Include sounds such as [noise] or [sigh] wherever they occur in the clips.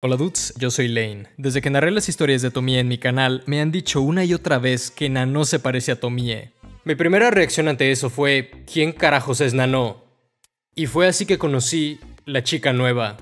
Hola dudes, yo soy Lane. Desde que narré las historias de Tomie en mi canal, me han dicho una y otra vez que Nano se parece a Tomie. Mi primera reacción ante eso fue, ¿quién carajos es Nano? Y fue así que conocí la chica nueva,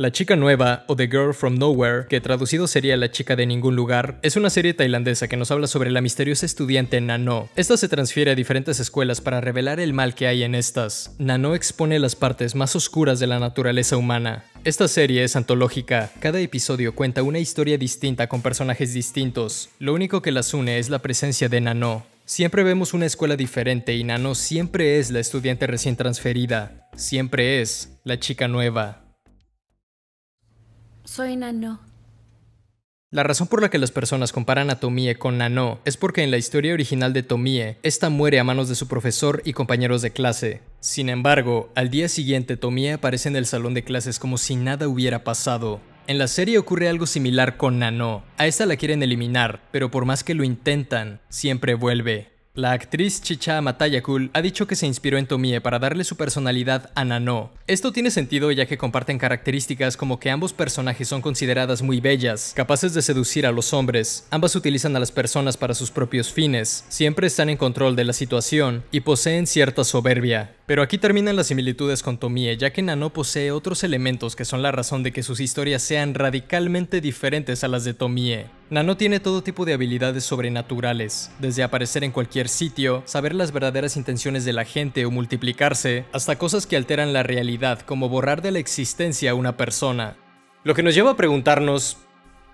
la chica nueva o The Girl from Nowhere, que traducido sería La chica de ningún lugar, es una serie tailandesa que nos habla sobre la misteriosa estudiante Nano. Esta se transfiere a diferentes escuelas para revelar el mal que hay en estas. Nano expone las partes más oscuras de la naturaleza humana, esta serie es antológica, cada episodio cuenta una historia distinta con personajes distintos, lo único que las une es la presencia de Nano. Siempre vemos una escuela diferente y Nano siempre es la estudiante recién transferida, siempre es la chica nueva. Nano. La razón por la que las personas comparan a Tomie con Nano es porque en la historia original de Tomie, esta muere a manos de su profesor y compañeros de clase. Sin embargo, al día siguiente Tomie aparece en el salón de clases como si nada hubiera pasado. En la serie ocurre algo similar con Nano. A esta la quieren eliminar, pero por más que lo intentan, siempre vuelve. La actriz Chicha Matayakul ha dicho que se inspiró en Tomie para darle su personalidad a Nano. Esto tiene sentido ya que comparten características como que ambos personajes son consideradas muy bellas, capaces de seducir a los hombres, ambas utilizan a las personas para sus propios fines, siempre están en control de la situación y poseen cierta soberbia. Pero aquí terminan las similitudes con Tomie, ya que Nano posee otros elementos que son la razón de que sus historias sean radicalmente diferentes a las de Tomie. Nano tiene todo tipo de habilidades sobrenaturales, desde aparecer en cualquier sitio, saber las verdaderas intenciones de la gente o multiplicarse, hasta cosas que alteran la realidad, como borrar de la existencia a una persona. Lo que nos lleva a preguntarnos,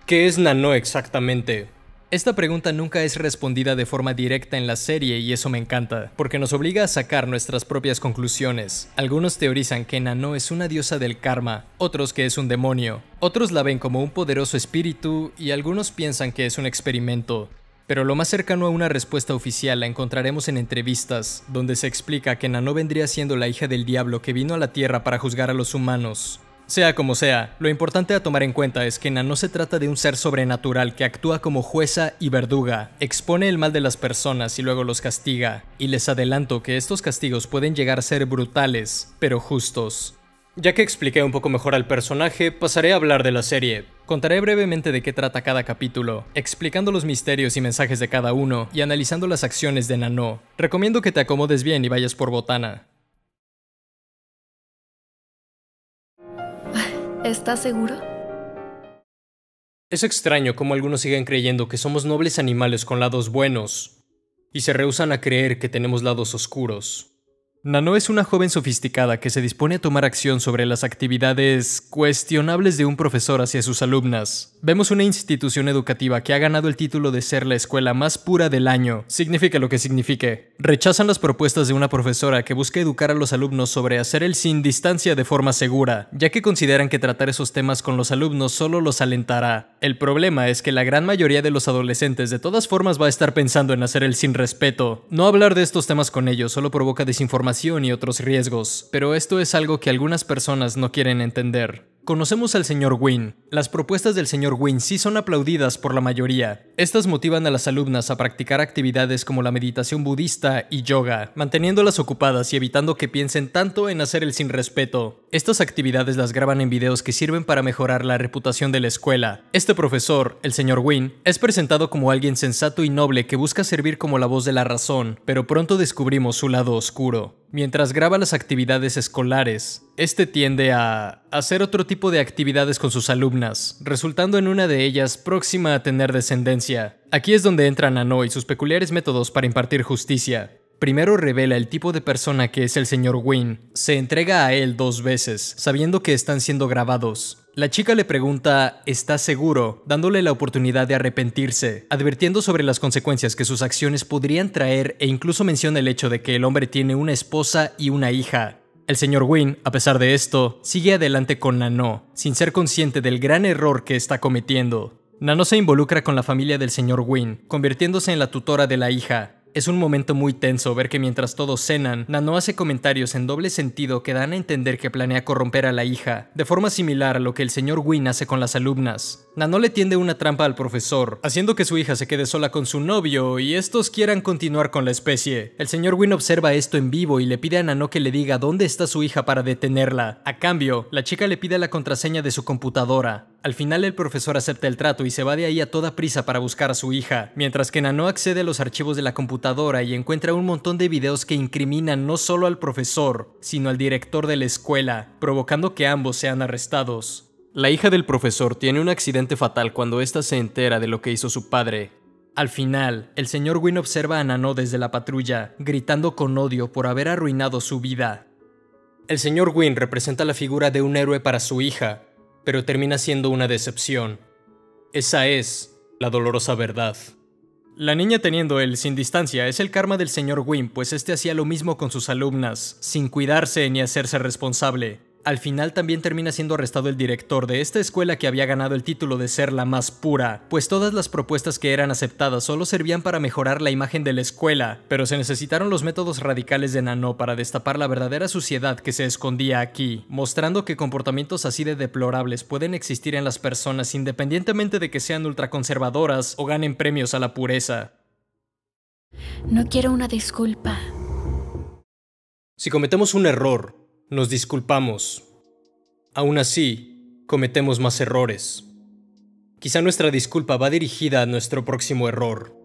¿qué es Nano exactamente? Esta pregunta nunca es respondida de forma directa en la serie y eso me encanta, porque nos obliga a sacar nuestras propias conclusiones. Algunos teorizan que Nano es una diosa del karma, otros que es un demonio, otros la ven como un poderoso espíritu y algunos piensan que es un experimento. Pero lo más cercano a una respuesta oficial la encontraremos en entrevistas, donde se explica que Nano vendría siendo la hija del diablo que vino a la Tierra para juzgar a los humanos. Sea como sea, lo importante a tomar en cuenta es que Nano se trata de un ser sobrenatural que actúa como jueza y verduga, expone el mal de las personas y luego los castiga, y les adelanto que estos castigos pueden llegar a ser brutales, pero justos. Ya que expliqué un poco mejor al personaje, pasaré a hablar de la serie. Contaré brevemente de qué trata cada capítulo, explicando los misterios y mensajes de cada uno y analizando las acciones de Nano. Recomiendo que te acomodes bien y vayas por botana. ¿Estás seguro? Es extraño cómo algunos siguen creyendo que somos nobles animales con lados buenos y se rehusan a creer que tenemos lados oscuros. Nano es una joven sofisticada que se dispone a tomar acción sobre las actividades cuestionables de un profesor hacia sus alumnas. Vemos una institución educativa que ha ganado el título de ser la escuela más pura del año, significa lo que signifique. Rechazan las propuestas de una profesora que busca educar a los alumnos sobre hacer el sin distancia de forma segura, ya que consideran que tratar esos temas con los alumnos solo los alentará. El problema es que la gran mayoría de los adolescentes de todas formas va a estar pensando en hacer el sin respeto. No hablar de estos temas con ellos solo provoca desinformación y otros riesgos, pero esto es algo que algunas personas no quieren entender. Conocemos al señor Wynne. Las propuestas del señor Wynne sí son aplaudidas por la mayoría. Estas motivan a las alumnas a practicar actividades como la meditación budista y yoga, manteniéndolas ocupadas y evitando que piensen tanto en hacer el sin respeto. Estas actividades las graban en videos que sirven para mejorar la reputación de la escuela. Este profesor, el señor Wynne, es presentado como alguien sensato y noble que busca servir como la voz de la razón, pero pronto descubrimos su lado oscuro. Mientras graba las actividades escolares, este tiende a hacer otro tipo de actividades con sus alumnas, resultando en una de ellas próxima a tener descendencia. Aquí es donde entran Ano y sus peculiares métodos para impartir justicia. Primero revela el tipo de persona que es el señor Wynne. Se entrega a él dos veces, sabiendo que están siendo grabados. La chica le pregunta, ¿está seguro?, dándole la oportunidad de arrepentirse, advirtiendo sobre las consecuencias que sus acciones podrían traer e incluso menciona el hecho de que el hombre tiene una esposa y una hija. El señor Wynne, a pesar de esto, sigue adelante con Nano, sin ser consciente del gran error que está cometiendo. Nano se involucra con la familia del señor Wynne, convirtiéndose en la tutora de la hija, es un momento muy tenso ver que mientras todos cenan, Nano hace comentarios en doble sentido que dan a entender que planea corromper a la hija, de forma similar a lo que el señor Wynne hace con las alumnas. Nano le tiende una trampa al profesor, haciendo que su hija se quede sola con su novio y estos quieran continuar con la especie. El señor Wynne observa esto en vivo y le pide a Nano que le diga dónde está su hija para detenerla. A cambio, la chica le pide la contraseña de su computadora. Al final el profesor acepta el trato y se va de ahí a toda prisa para buscar a su hija, mientras que Nano accede a los archivos de la computadora y encuentra un montón de videos que incriminan no solo al profesor, sino al director de la escuela, provocando que ambos sean arrestados. La hija del profesor tiene un accidente fatal cuando ésta se entera de lo que hizo su padre. Al final, el señor Wynn observa a Nano desde la patrulla, gritando con odio por haber arruinado su vida. El señor Wynn representa la figura de un héroe para su hija, pero termina siendo una decepción. Esa es la dolorosa verdad. La niña teniendo él sin distancia es el karma del señor Wim, pues este hacía lo mismo con sus alumnas, sin cuidarse ni hacerse responsable al final también termina siendo arrestado el director de esta escuela que había ganado el título de ser la más pura, pues todas las propuestas que eran aceptadas solo servían para mejorar la imagen de la escuela, pero se necesitaron los métodos radicales de Nano para destapar la verdadera suciedad que se escondía aquí, mostrando que comportamientos así de deplorables pueden existir en las personas independientemente de que sean ultraconservadoras o ganen premios a la pureza. No quiero una disculpa. Si cometemos un error, nos disculpamos. Aún así, cometemos más errores. Quizá nuestra disculpa va dirigida a nuestro próximo error.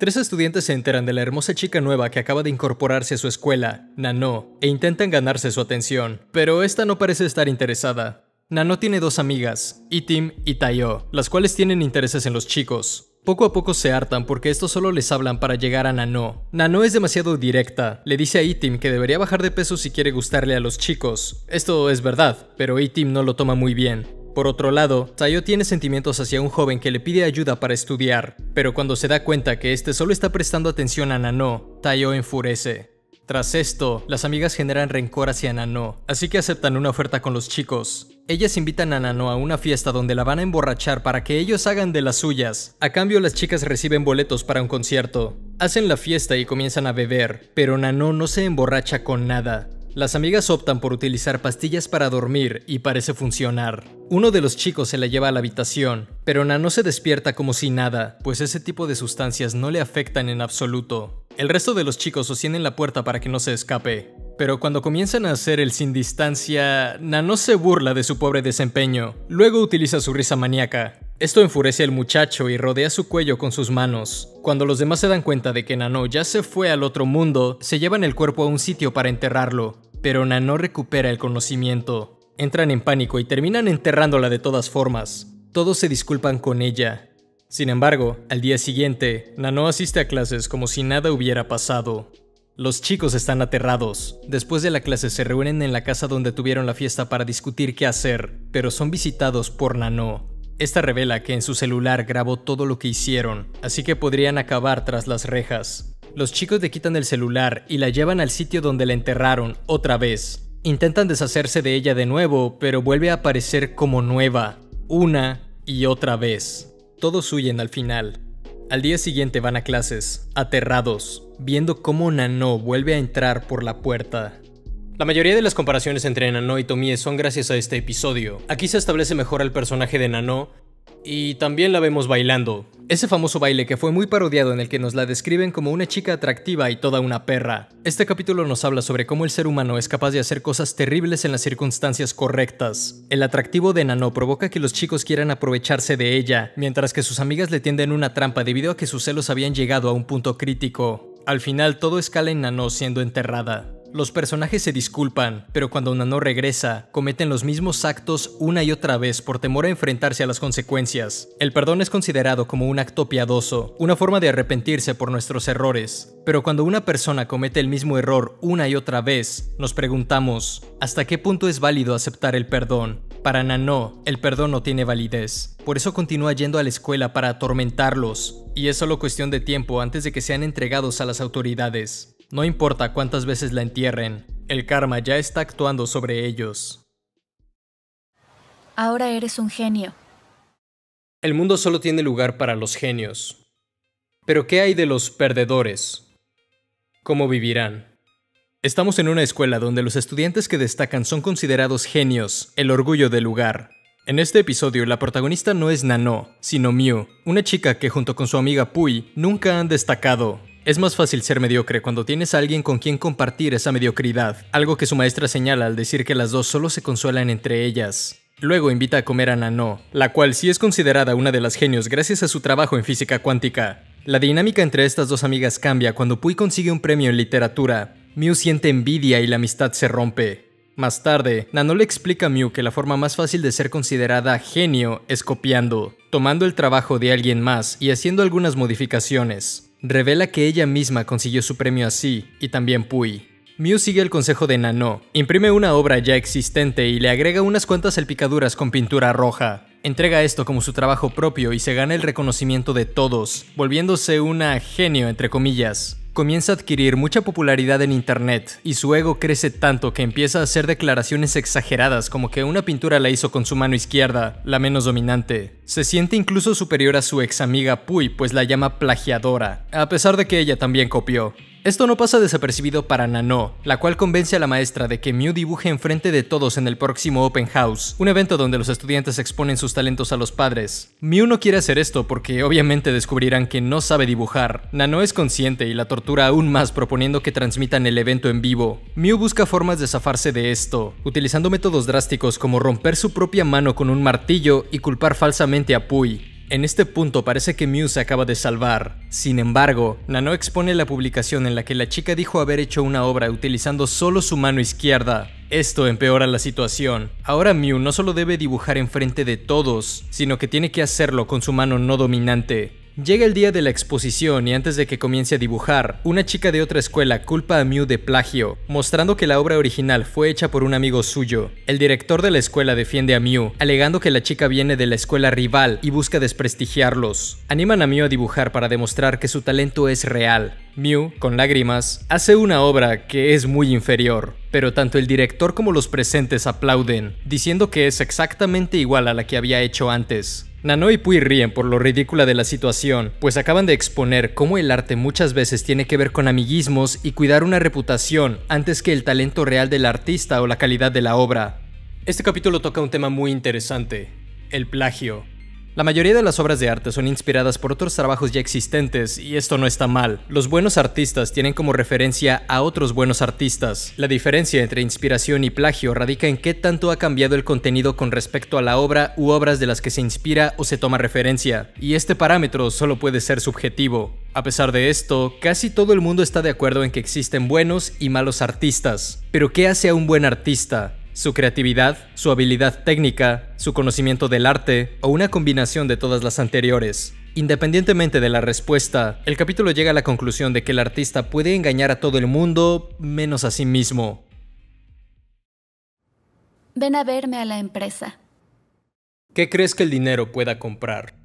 Tres estudiantes se enteran de la hermosa chica nueva que acaba de incorporarse a su escuela, Nano, e intentan ganarse su atención, pero esta no parece estar interesada. Nano tiene dos amigas, Itim y Tayo, las cuales tienen intereses en los chicos. Poco a poco se hartan porque estos solo les hablan para llegar a Nano. Nano es demasiado directa, le dice a Itim que debería bajar de peso si quiere gustarle a los chicos. Esto es verdad, pero Itim no lo toma muy bien. Por otro lado, Tayo tiene sentimientos hacia un joven que le pide ayuda para estudiar, pero cuando se da cuenta que este solo está prestando atención a Nano, Tayo enfurece. Tras esto, las amigas generan rencor hacia Nano, así que aceptan una oferta con los chicos. Ellas invitan a Nano a una fiesta donde la van a emborrachar para que ellos hagan de las suyas. A cambio, las chicas reciben boletos para un concierto. Hacen la fiesta y comienzan a beber, pero Nano no se emborracha con nada. Las amigas optan por utilizar pastillas para dormir y parece funcionar. Uno de los chicos se la lleva a la habitación, pero Nano se despierta como si nada, pues ese tipo de sustancias no le afectan en absoluto. El resto de los chicos sostienen la puerta para que no se escape, pero cuando comienzan a hacer el sin distancia, Nano se burla de su pobre desempeño, luego utiliza su risa maníaca. Esto enfurece al muchacho y rodea su cuello con sus manos. Cuando los demás se dan cuenta de que Nano ya se fue al otro mundo, se llevan el cuerpo a un sitio para enterrarlo, pero Nano recupera el conocimiento. Entran en pánico y terminan enterrándola de todas formas. Todos se disculpan con ella. Sin embargo, al día siguiente, Nano asiste a clases como si nada hubiera pasado. Los chicos están aterrados. Después de la clase se reúnen en la casa donde tuvieron la fiesta para discutir qué hacer, pero son visitados por Nano, esta revela que en su celular grabó todo lo que hicieron, así que podrían acabar tras las rejas. Los chicos le quitan el celular y la llevan al sitio donde la enterraron otra vez. Intentan deshacerse de ella de nuevo, pero vuelve a aparecer como nueva, una y otra vez. Todos huyen al final. Al día siguiente van a clases, aterrados, viendo cómo Nano vuelve a entrar por la puerta. La mayoría de las comparaciones entre Nano y Tomie son gracias a este episodio. Aquí se establece mejor al personaje de Nano, y también la vemos bailando. Ese famoso baile que fue muy parodiado en el que nos la describen como una chica atractiva y toda una perra. Este capítulo nos habla sobre cómo el ser humano es capaz de hacer cosas terribles en las circunstancias correctas. El atractivo de Nano provoca que los chicos quieran aprovecharse de ella, mientras que sus amigas le tienden una trampa debido a que sus celos habían llegado a un punto crítico. Al final todo escala en Nano siendo enterrada. Los personajes se disculpan, pero cuando Nano regresa, cometen los mismos actos una y otra vez por temor a enfrentarse a las consecuencias. El perdón es considerado como un acto piadoso, una forma de arrepentirse por nuestros errores. Pero cuando una persona comete el mismo error una y otra vez, nos preguntamos, ¿hasta qué punto es válido aceptar el perdón? Para Nano, el perdón no tiene validez. Por eso continúa yendo a la escuela para atormentarlos, y es solo cuestión de tiempo antes de que sean entregados a las autoridades. No importa cuántas veces la entierren, el karma ya está actuando sobre ellos. Ahora eres un genio. El mundo solo tiene lugar para los genios. Pero ¿qué hay de los perdedores? ¿Cómo vivirán? Estamos en una escuela donde los estudiantes que destacan son considerados genios, el orgullo del lugar. En este episodio, la protagonista no es Nano, sino Mew, una chica que junto con su amiga Pui nunca han destacado, es más fácil ser mediocre cuando tienes a alguien con quien compartir esa mediocridad, algo que su maestra señala al decir que las dos solo se consuelan entre ellas. Luego invita a comer a Nano, la cual sí es considerada una de las genios gracias a su trabajo en física cuántica. La dinámica entre estas dos amigas cambia cuando Pui consigue un premio en literatura. Mew siente envidia y la amistad se rompe. Más tarde, Nano le explica a Mew que la forma más fácil de ser considerada genio es copiando, tomando el trabajo de alguien más y haciendo algunas modificaciones. Revela que ella misma consiguió su premio así, y también Pui. Mew sigue el consejo de Nano, imprime una obra ya existente y le agrega unas cuantas salpicaduras con pintura roja. Entrega esto como su trabajo propio y se gana el reconocimiento de todos, volviéndose una genio entre comillas comienza a adquirir mucha popularidad en Internet y su ego crece tanto que empieza a hacer declaraciones exageradas como que una pintura la hizo con su mano izquierda, la menos dominante. Se siente incluso superior a su ex amiga Puy, pues la llama plagiadora, a pesar de que ella también copió. Esto no pasa desapercibido para Nano, la cual convence a la maestra de que Mew dibuje enfrente de todos en el próximo Open House, un evento donde los estudiantes exponen sus talentos a los padres. Mew no quiere hacer esto porque obviamente descubrirán que no sabe dibujar. Nano es consciente y la tortura aún más proponiendo que transmitan el evento en vivo. Mew busca formas de zafarse de esto, utilizando métodos drásticos como romper su propia mano con un martillo y culpar falsamente a Pui. En este punto parece que Mew se acaba de salvar. Sin embargo, Nano expone la publicación en la que la chica dijo haber hecho una obra utilizando solo su mano izquierda. Esto empeora la situación. Ahora Mew no solo debe dibujar enfrente de todos, sino que tiene que hacerlo con su mano no dominante. Llega el día de la exposición y antes de que comience a dibujar, una chica de otra escuela culpa a Mew de plagio, mostrando que la obra original fue hecha por un amigo suyo. El director de la escuela defiende a Mew, alegando que la chica viene de la escuela rival y busca desprestigiarlos. Animan a Mew a dibujar para demostrar que su talento es real. Mew, con lágrimas, hace una obra que es muy inferior, pero tanto el director como los presentes aplauden, diciendo que es exactamente igual a la que había hecho antes. Nano y Pui ríen por lo ridícula de la situación, pues acaban de exponer cómo el arte muchas veces tiene que ver con amiguismos y cuidar una reputación antes que el talento real del artista o la calidad de la obra. Este capítulo toca un tema muy interesante, el plagio. La mayoría de las obras de arte son inspiradas por otros trabajos ya existentes y esto no está mal. Los buenos artistas tienen como referencia a otros buenos artistas. La diferencia entre inspiración y plagio radica en qué tanto ha cambiado el contenido con respecto a la obra u obras de las que se inspira o se toma referencia, y este parámetro solo puede ser subjetivo. A pesar de esto, casi todo el mundo está de acuerdo en que existen buenos y malos artistas. Pero ¿qué hace a un buen artista? su creatividad, su habilidad técnica, su conocimiento del arte o una combinación de todas las anteriores. Independientemente de la respuesta, el capítulo llega a la conclusión de que el artista puede engañar a todo el mundo menos a sí mismo. Ven a verme a la empresa. ¿Qué crees que el dinero pueda comprar?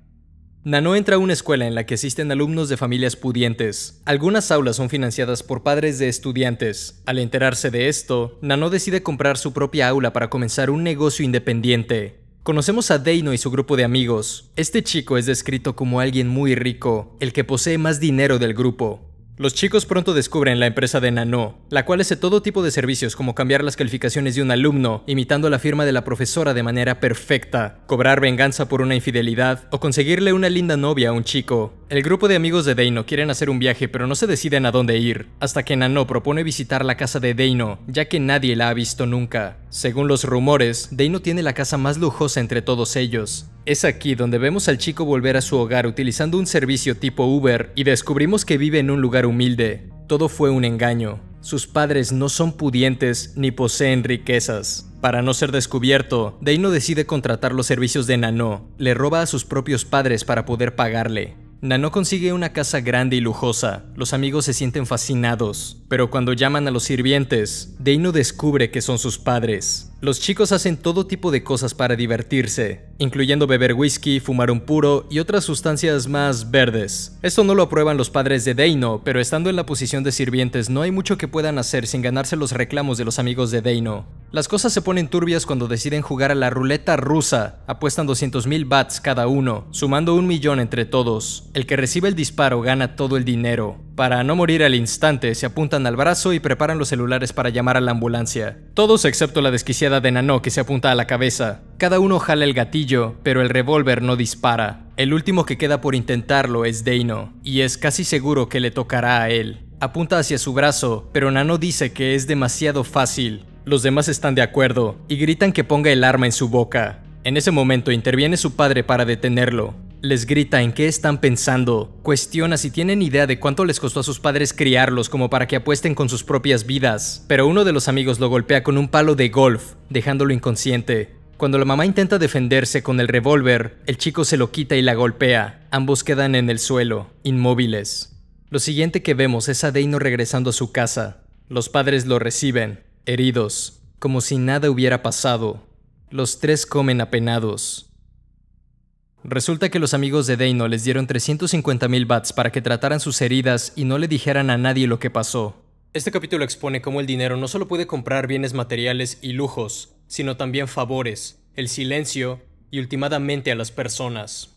Nano entra a una escuela en la que existen alumnos de familias pudientes. Algunas aulas son financiadas por padres de estudiantes. Al enterarse de esto, Nano decide comprar su propia aula para comenzar un negocio independiente. Conocemos a Deino y su grupo de amigos. Este chico es descrito como alguien muy rico, el que posee más dinero del grupo. Los chicos pronto descubren la empresa de Nano, la cual hace todo tipo de servicios como cambiar las calificaciones de un alumno, imitando la firma de la profesora de manera perfecta, cobrar venganza por una infidelidad o conseguirle una linda novia a un chico. El grupo de amigos de Deino quieren hacer un viaje pero no se deciden a dónde ir, hasta que Nano propone visitar la casa de Deino, ya que nadie la ha visto nunca. Según los rumores, Deino tiene la casa más lujosa entre todos ellos. Es aquí donde vemos al chico volver a su hogar utilizando un servicio tipo Uber y descubrimos que vive en un lugar humilde. Todo fue un engaño. Sus padres no son pudientes ni poseen riquezas. Para no ser descubierto, Deino decide contratar los servicios de Nano. Le roba a sus propios padres para poder pagarle. Nano consigue una casa grande y lujosa, los amigos se sienten fascinados, pero cuando llaman a los sirvientes, Deino descubre que son sus padres. Los chicos hacen todo tipo de cosas para divertirse, incluyendo beber whisky, fumar un puro y otras sustancias más verdes. Esto no lo aprueban los padres de Deino, pero estando en la posición de sirvientes no hay mucho que puedan hacer sin ganarse los reclamos de los amigos de Deino. Las cosas se ponen turbias cuando deciden jugar a la ruleta rusa, apuestan 200.000 bats cada uno, sumando un millón entre todos. El que recibe el disparo gana todo el dinero. Para no morir al instante, se apuntan al brazo y preparan los celulares para llamar a la ambulancia. Todos excepto la desquiciada de Nano que se apunta a la cabeza. Cada uno jala el gatillo, pero el revólver no dispara. El último que queda por intentarlo es Deino, y es casi seguro que le tocará a él. Apunta hacia su brazo, pero Nano dice que es demasiado fácil. Los demás están de acuerdo y gritan que ponga el arma en su boca. En ese momento interviene su padre para detenerlo, les grita en qué están pensando, cuestiona si tienen idea de cuánto les costó a sus padres criarlos como para que apuesten con sus propias vidas, pero uno de los amigos lo golpea con un palo de golf, dejándolo inconsciente. Cuando la mamá intenta defenderse con el revólver, el chico se lo quita y la golpea. Ambos quedan en el suelo, inmóviles. Lo siguiente que vemos es a Deino regresando a su casa. Los padres lo reciben, heridos, como si nada hubiera pasado. Los tres comen apenados. Resulta que los amigos de Deino les dieron 350 mil bats para que trataran sus heridas y no le dijeran a nadie lo que pasó. Este capítulo expone cómo el dinero no solo puede comprar bienes materiales y lujos, sino también favores, el silencio y ultimadamente a las personas.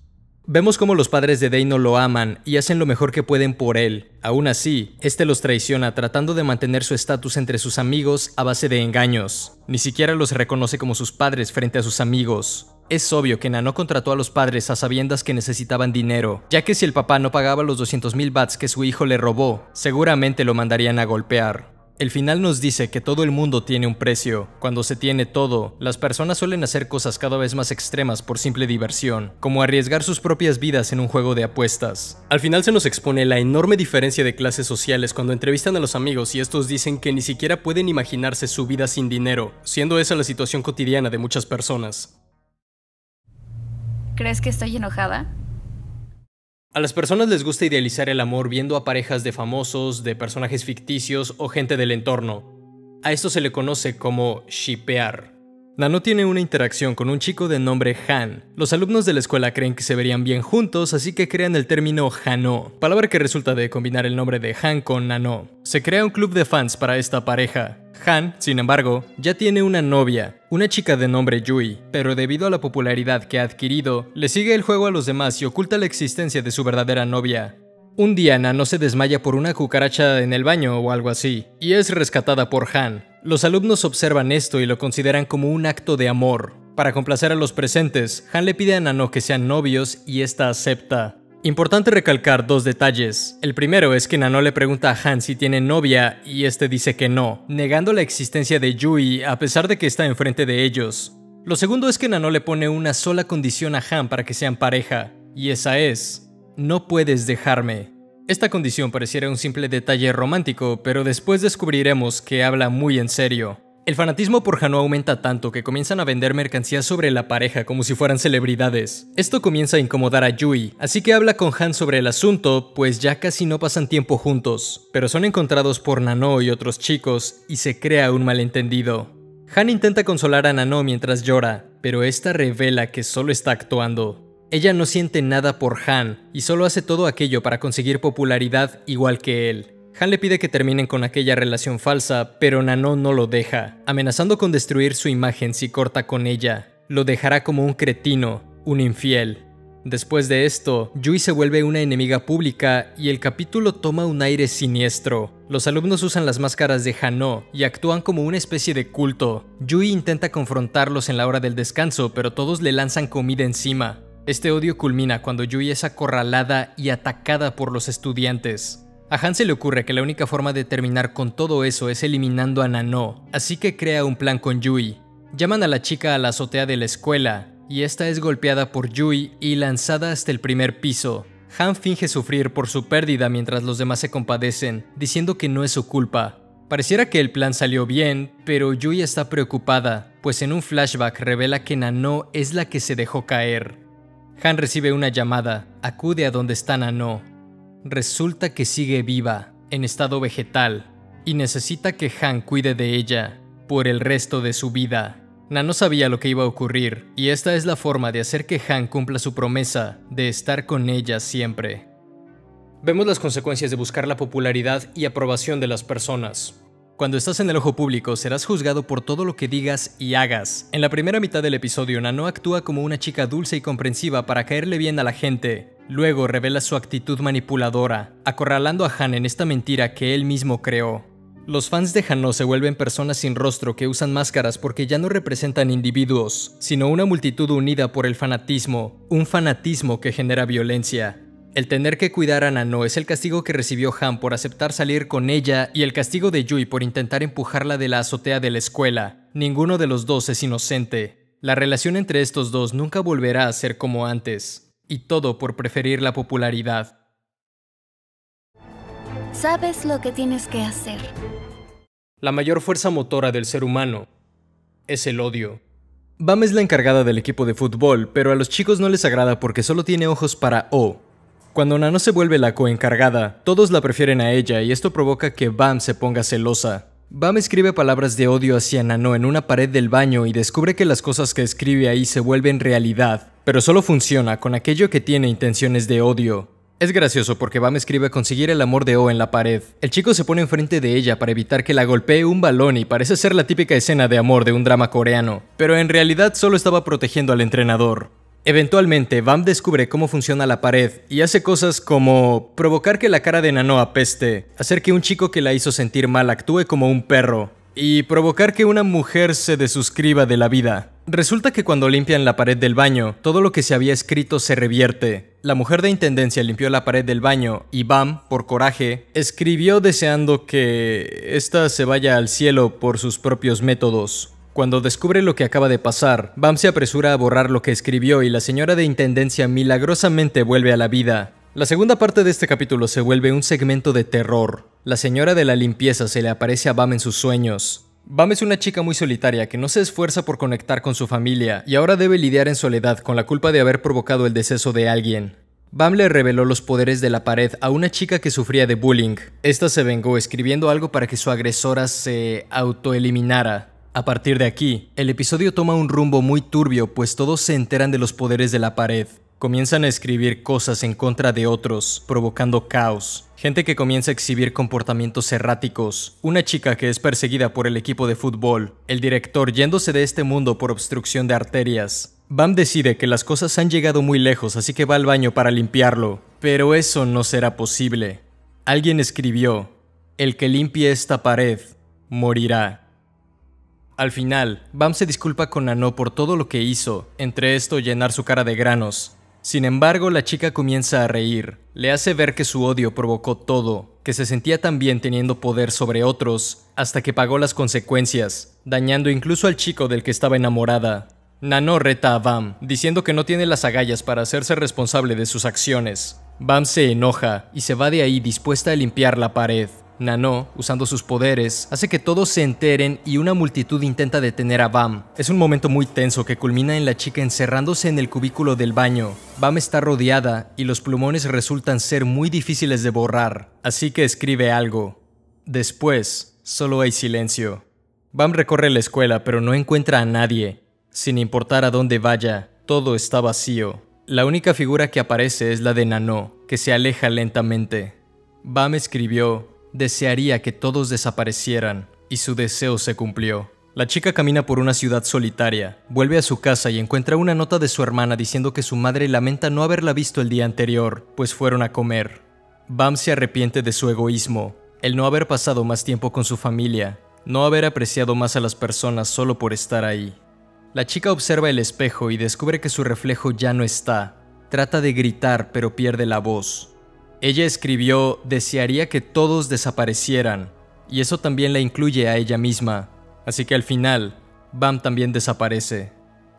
Vemos cómo los padres de Deino lo aman y hacen lo mejor que pueden por él. Aún así, este los traiciona tratando de mantener su estatus entre sus amigos a base de engaños. Ni siquiera los reconoce como sus padres frente a sus amigos. Es obvio que Nano contrató a los padres a sabiendas que necesitaban dinero, ya que si el papá no pagaba los 200.000 bats que su hijo le robó, seguramente lo mandarían a golpear. El final nos dice que todo el mundo tiene un precio. Cuando se tiene todo, las personas suelen hacer cosas cada vez más extremas por simple diversión, como arriesgar sus propias vidas en un juego de apuestas. Al final se nos expone la enorme diferencia de clases sociales cuando entrevistan a los amigos y estos dicen que ni siquiera pueden imaginarse su vida sin dinero, siendo esa la situación cotidiana de muchas personas. ¿Crees que estoy enojada? A las personas les gusta idealizar el amor viendo a parejas de famosos, de personajes ficticios o gente del entorno. A esto se le conoce como shipear. Nano tiene una interacción con un chico de nombre Han. Los alumnos de la escuela creen que se verían bien juntos, así que crean el término Hanó, palabra que resulta de combinar el nombre de Han con Nano. Se crea un club de fans para esta pareja. Han, sin embargo, ya tiene una novia, una chica de nombre Yui, pero debido a la popularidad que ha adquirido, le sigue el juego a los demás y oculta la existencia de su verdadera novia. Un día Nano se desmaya por una cucaracha en el baño o algo así, y es rescatada por Han. Los alumnos observan esto y lo consideran como un acto de amor. Para complacer a los presentes, Han le pide a Nano que sean novios y esta acepta. Importante recalcar dos detalles. El primero es que Nano le pregunta a Han si tiene novia y este dice que no, negando la existencia de Yui a pesar de que está enfrente de ellos. Lo segundo es que Nano le pone una sola condición a Han para que sean pareja, y esa es no puedes dejarme. Esta condición pareciera un simple detalle romántico, pero después descubriremos que habla muy en serio. El fanatismo por Hano aumenta tanto que comienzan a vender mercancías sobre la pareja como si fueran celebridades. Esto comienza a incomodar a Yui, así que habla con Han sobre el asunto, pues ya casi no pasan tiempo juntos, pero son encontrados por Nano y otros chicos y se crea un malentendido. Han intenta consolar a Nano mientras llora, pero esta revela que solo está actuando. Ella no siente nada por Han y solo hace todo aquello para conseguir popularidad igual que él. Han le pide que terminen con aquella relación falsa, pero Nano no lo deja, amenazando con destruir su imagen si corta con ella. Lo dejará como un cretino, un infiel. Después de esto, Yui se vuelve una enemiga pública y el capítulo toma un aire siniestro. Los alumnos usan las máscaras de Hanó y actúan como una especie de culto. Yui intenta confrontarlos en la hora del descanso, pero todos le lanzan comida encima. Este odio culmina cuando Yui es acorralada y atacada por los estudiantes. A Han se le ocurre que la única forma de terminar con todo eso es eliminando a Nano, así que crea un plan con Yui. Llaman a la chica a la azotea de la escuela, y esta es golpeada por Yui y lanzada hasta el primer piso. Han finge sufrir por su pérdida mientras los demás se compadecen, diciendo que no es su culpa. Pareciera que el plan salió bien, pero Yui está preocupada, pues en un flashback revela que Nano es la que se dejó caer. Han recibe una llamada, acude a donde está Nano. Resulta que sigue viva, en estado vegetal, y necesita que Han cuide de ella por el resto de su vida. Nano sabía lo que iba a ocurrir, y esta es la forma de hacer que Han cumpla su promesa de estar con ella siempre. Vemos las consecuencias de buscar la popularidad y aprobación de las personas. Cuando estás en el ojo público, serás juzgado por todo lo que digas y hagas. En la primera mitad del episodio, Nano actúa como una chica dulce y comprensiva para caerle bien a la gente. Luego revela su actitud manipuladora, acorralando a Han en esta mentira que él mismo creó. Los fans de Hano se vuelven personas sin rostro que usan máscaras porque ya no representan individuos, sino una multitud unida por el fanatismo, un fanatismo que genera violencia. El tener que cuidar a Nano es el castigo que recibió Han por aceptar salir con ella y el castigo de Yui por intentar empujarla de la azotea de la escuela. Ninguno de los dos es inocente. La relación entre estos dos nunca volverá a ser como antes. Y todo por preferir la popularidad. Sabes lo que tienes que hacer. La mayor fuerza motora del ser humano es el odio. Bam es la encargada del equipo de fútbol, pero a los chicos no les agrada porque solo tiene ojos para O, cuando Nano se vuelve la coencargada, todos la prefieren a ella y esto provoca que Bam se ponga celosa. Bam escribe palabras de odio hacia Nano en una pared del baño y descubre que las cosas que escribe ahí se vuelven realidad, pero solo funciona con aquello que tiene intenciones de odio. Es gracioso porque Bam escribe conseguir el amor de O en la pared. El chico se pone enfrente de ella para evitar que la golpee un balón y parece ser la típica escena de amor de un drama coreano, pero en realidad solo estaba protegiendo al entrenador. Eventualmente, Bam descubre cómo funciona la pared y hace cosas como provocar que la cara de Nano apeste, hacer que un chico que la hizo sentir mal actúe como un perro y provocar que una mujer se desuscriba de la vida. Resulta que cuando limpian la pared del baño, todo lo que se había escrito se revierte. La mujer de Intendencia limpió la pared del baño y Bam, por coraje, escribió deseando que esta se vaya al cielo por sus propios métodos. Cuando descubre lo que acaba de pasar, Bam se apresura a borrar lo que escribió y la señora de Intendencia milagrosamente vuelve a la vida. La segunda parte de este capítulo se vuelve un segmento de terror. La señora de la limpieza se le aparece a Bam en sus sueños. Bam es una chica muy solitaria que no se esfuerza por conectar con su familia y ahora debe lidiar en soledad con la culpa de haber provocado el deceso de alguien. Bam le reveló los poderes de la pared a una chica que sufría de bullying. Esta se vengó escribiendo algo para que su agresora se autoeliminara. A partir de aquí, el episodio toma un rumbo muy turbio, pues todos se enteran de los poderes de la pared. Comienzan a escribir cosas en contra de otros, provocando caos. Gente que comienza a exhibir comportamientos erráticos, una chica que es perseguida por el equipo de fútbol, el director yéndose de este mundo por obstrucción de arterias. Bam decide que las cosas han llegado muy lejos, así que va al baño para limpiarlo, pero eso no será posible. Alguien escribió, el que limpie esta pared, morirá. Al final, Bam se disculpa con Nano por todo lo que hizo, entre esto llenar su cara de granos. Sin embargo, la chica comienza a reír, le hace ver que su odio provocó todo, que se sentía tan bien teniendo poder sobre otros, hasta que pagó las consecuencias, dañando incluso al chico del que estaba enamorada. Nano reta a Bam, diciendo que no tiene las agallas para hacerse responsable de sus acciones. Bam se enoja y se va de ahí dispuesta a limpiar la pared, Nano, usando sus poderes, hace que todos se enteren y una multitud intenta detener a Bam. Es un momento muy tenso que culmina en la chica encerrándose en el cubículo del baño. Bam está rodeada y los plumones resultan ser muy difíciles de borrar, así que escribe algo. Después, solo hay silencio. Bam recorre la escuela pero no encuentra a nadie. Sin importar a dónde vaya, todo está vacío. La única figura que aparece es la de Nano, que se aleja lentamente. Bam escribió desearía que todos desaparecieran, y su deseo se cumplió. La chica camina por una ciudad solitaria, vuelve a su casa y encuentra una nota de su hermana diciendo que su madre lamenta no haberla visto el día anterior, pues fueron a comer. Bam se arrepiente de su egoísmo, el no haber pasado más tiempo con su familia, no haber apreciado más a las personas solo por estar ahí. La chica observa el espejo y descubre que su reflejo ya no está. Trata de gritar pero pierde la voz. Ella escribió, desearía que todos desaparecieran, y eso también la incluye a ella misma, así que al final, Bam también desaparece.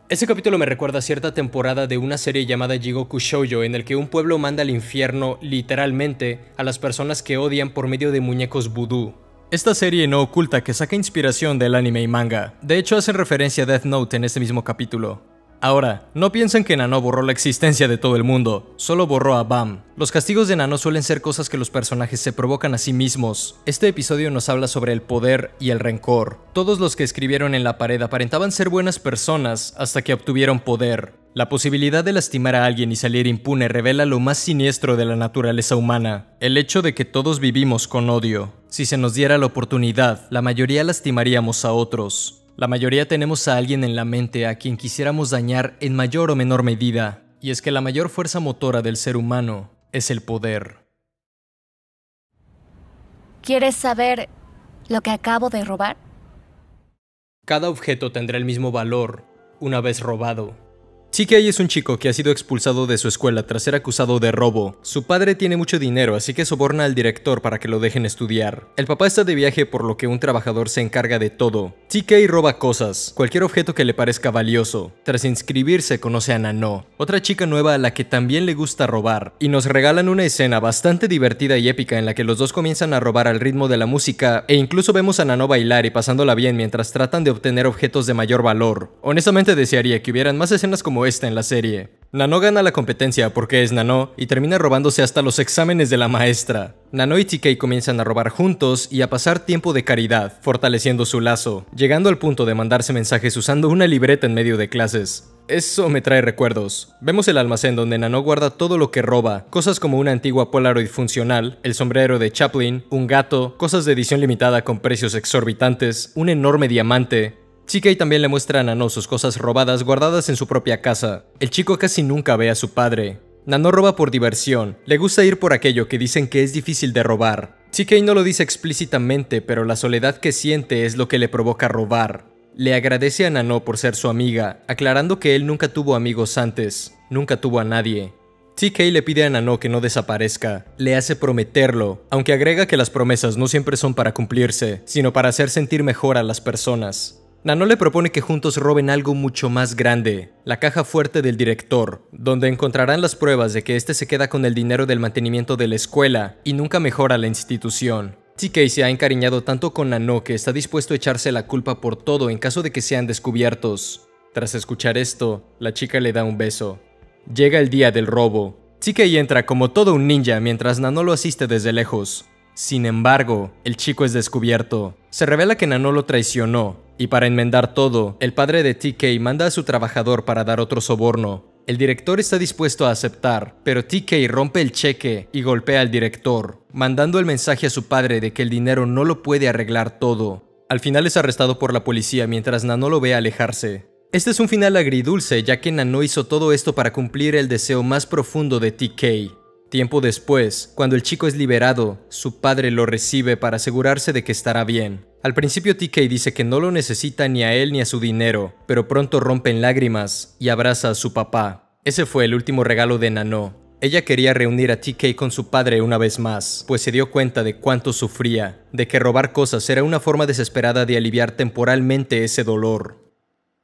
Este capítulo me recuerda a cierta temporada de una serie llamada Jigoku Shoujo en el que un pueblo manda al infierno, literalmente, a las personas que odian por medio de muñecos vudú. Esta serie no oculta que saca inspiración del anime y manga. De hecho, hacen referencia a Death Note en este mismo capítulo. Ahora, no piensen que Nano borró la existencia de todo el mundo, solo borró a Bam. Los castigos de Nano suelen ser cosas que los personajes se provocan a sí mismos. Este episodio nos habla sobre el poder y el rencor. Todos los que escribieron en la pared aparentaban ser buenas personas hasta que obtuvieron poder. La posibilidad de lastimar a alguien y salir impune revela lo más siniestro de la naturaleza humana, el hecho de que todos vivimos con odio. Si se nos diera la oportunidad, la mayoría lastimaríamos a otros. La mayoría tenemos a alguien en la mente a quien quisiéramos dañar en mayor o menor medida, y es que la mayor fuerza motora del ser humano es el poder. ¿Quieres saber lo que acabo de robar? Cada objeto tendrá el mismo valor una vez robado. TK es un chico que ha sido expulsado de su escuela tras ser acusado de robo. Su padre tiene mucho dinero, así que soborna al director para que lo dejen estudiar. El papá está de viaje por lo que un trabajador se encarga de todo. y roba cosas, cualquier objeto que le parezca valioso. Tras inscribirse conoce a Nano, otra chica nueva a la que también le gusta robar, y nos regalan una escena bastante divertida y épica en la que los dos comienzan a robar al ritmo de la música e incluso vemos a Nano bailar y pasándola bien mientras tratan de obtener objetos de mayor valor. Honestamente desearía que hubieran más escenas como en la serie. Nano gana la competencia porque es Nano y termina robándose hasta los exámenes de la maestra. Nano y TK comienzan a robar juntos y a pasar tiempo de caridad, fortaleciendo su lazo, llegando al punto de mandarse mensajes usando una libreta en medio de clases. Eso me trae recuerdos. Vemos el almacén donde Nano guarda todo lo que roba, cosas como una antigua Polaroid funcional, el sombrero de Chaplin, un gato, cosas de edición limitada con precios exorbitantes, un enorme diamante, Chikei también le muestra a Nano sus cosas robadas guardadas en su propia casa. El chico casi nunca ve a su padre. Nano roba por diversión, le gusta ir por aquello que dicen que es difícil de robar. Chikei no lo dice explícitamente, pero la soledad que siente es lo que le provoca robar. Le agradece a Nano por ser su amiga, aclarando que él nunca tuvo amigos antes, nunca tuvo a nadie. TK le pide a Nano que no desaparezca, le hace prometerlo, aunque agrega que las promesas no siempre son para cumplirse, sino para hacer sentir mejor a las personas. Nano le propone que juntos roben algo mucho más grande, la caja fuerte del director, donde encontrarán las pruebas de que este se queda con el dinero del mantenimiento de la escuela y nunca mejora la institución. TK se ha encariñado tanto con Nano que está dispuesto a echarse la culpa por todo en caso de que sean descubiertos. Tras escuchar esto, la chica le da un beso. Llega el día del robo. TK entra como todo un ninja mientras Nano lo asiste desde lejos. Sin embargo, el chico es descubierto. Se revela que Nano lo traicionó y para enmendar todo, el padre de TK manda a su trabajador para dar otro soborno. El director está dispuesto a aceptar, pero TK rompe el cheque y golpea al director, mandando el mensaje a su padre de que el dinero no lo puede arreglar todo. Al final es arrestado por la policía mientras Nano lo ve alejarse. Este es un final agridulce ya que Nano hizo todo esto para cumplir el deseo más profundo de TK, Tiempo después, cuando el chico es liberado, su padre lo recibe para asegurarse de que estará bien. Al principio TK dice que no lo necesita ni a él ni a su dinero, pero pronto rompe en lágrimas y abraza a su papá. Ese fue el último regalo de Nano. Ella quería reunir a TK con su padre una vez más, pues se dio cuenta de cuánto sufría, de que robar cosas era una forma desesperada de aliviar temporalmente ese dolor.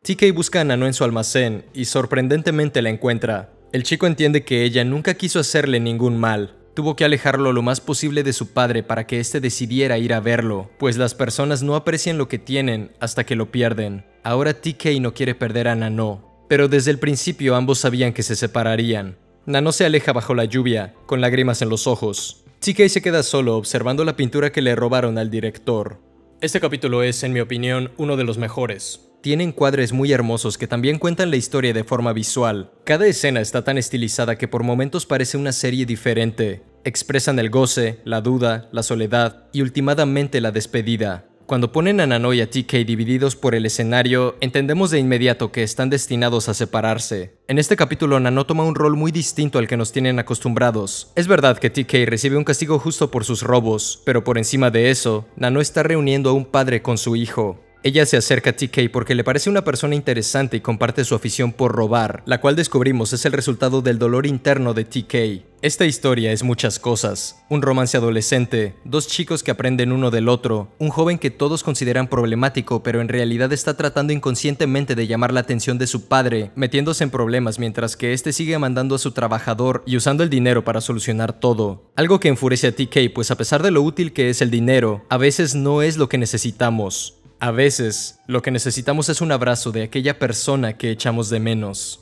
TK busca a Nano en su almacén y sorprendentemente la encuentra. El chico entiende que ella nunca quiso hacerle ningún mal, Tuvo que alejarlo lo más posible de su padre para que éste decidiera ir a verlo, pues las personas no aprecian lo que tienen hasta que lo pierden. Ahora TK no quiere perder a Nano, pero desde el principio ambos sabían que se separarían. Nano se aleja bajo la lluvia, con lágrimas en los ojos. TK se queda solo observando la pintura que le robaron al director. Este capítulo es, en mi opinión, uno de los mejores tienen cuadres muy hermosos que también cuentan la historia de forma visual. Cada escena está tan estilizada que por momentos parece una serie diferente. Expresan el goce, la duda, la soledad y últimamente la despedida. Cuando ponen a Nano y a TK divididos por el escenario, entendemos de inmediato que están destinados a separarse. En este capítulo, Nano toma un rol muy distinto al que nos tienen acostumbrados. Es verdad que TK recibe un castigo justo por sus robos, pero por encima de eso, Nano está reuniendo a un padre con su hijo. Ella se acerca a TK porque le parece una persona interesante y comparte su afición por robar, la cual descubrimos es el resultado del dolor interno de TK. Esta historia es muchas cosas. Un romance adolescente, dos chicos que aprenden uno del otro, un joven que todos consideran problemático pero en realidad está tratando inconscientemente de llamar la atención de su padre, metiéndose en problemas mientras que este sigue mandando a su trabajador y usando el dinero para solucionar todo. Algo que enfurece a TK pues a pesar de lo útil que es el dinero, a veces no es lo que necesitamos. A veces, lo que necesitamos es un abrazo de aquella persona que echamos de menos.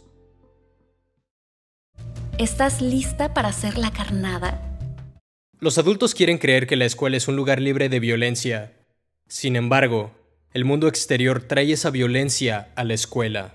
¿Estás lista para hacer la carnada? Los adultos quieren creer que la escuela es un lugar libre de violencia. Sin embargo, el mundo exterior trae esa violencia a la escuela.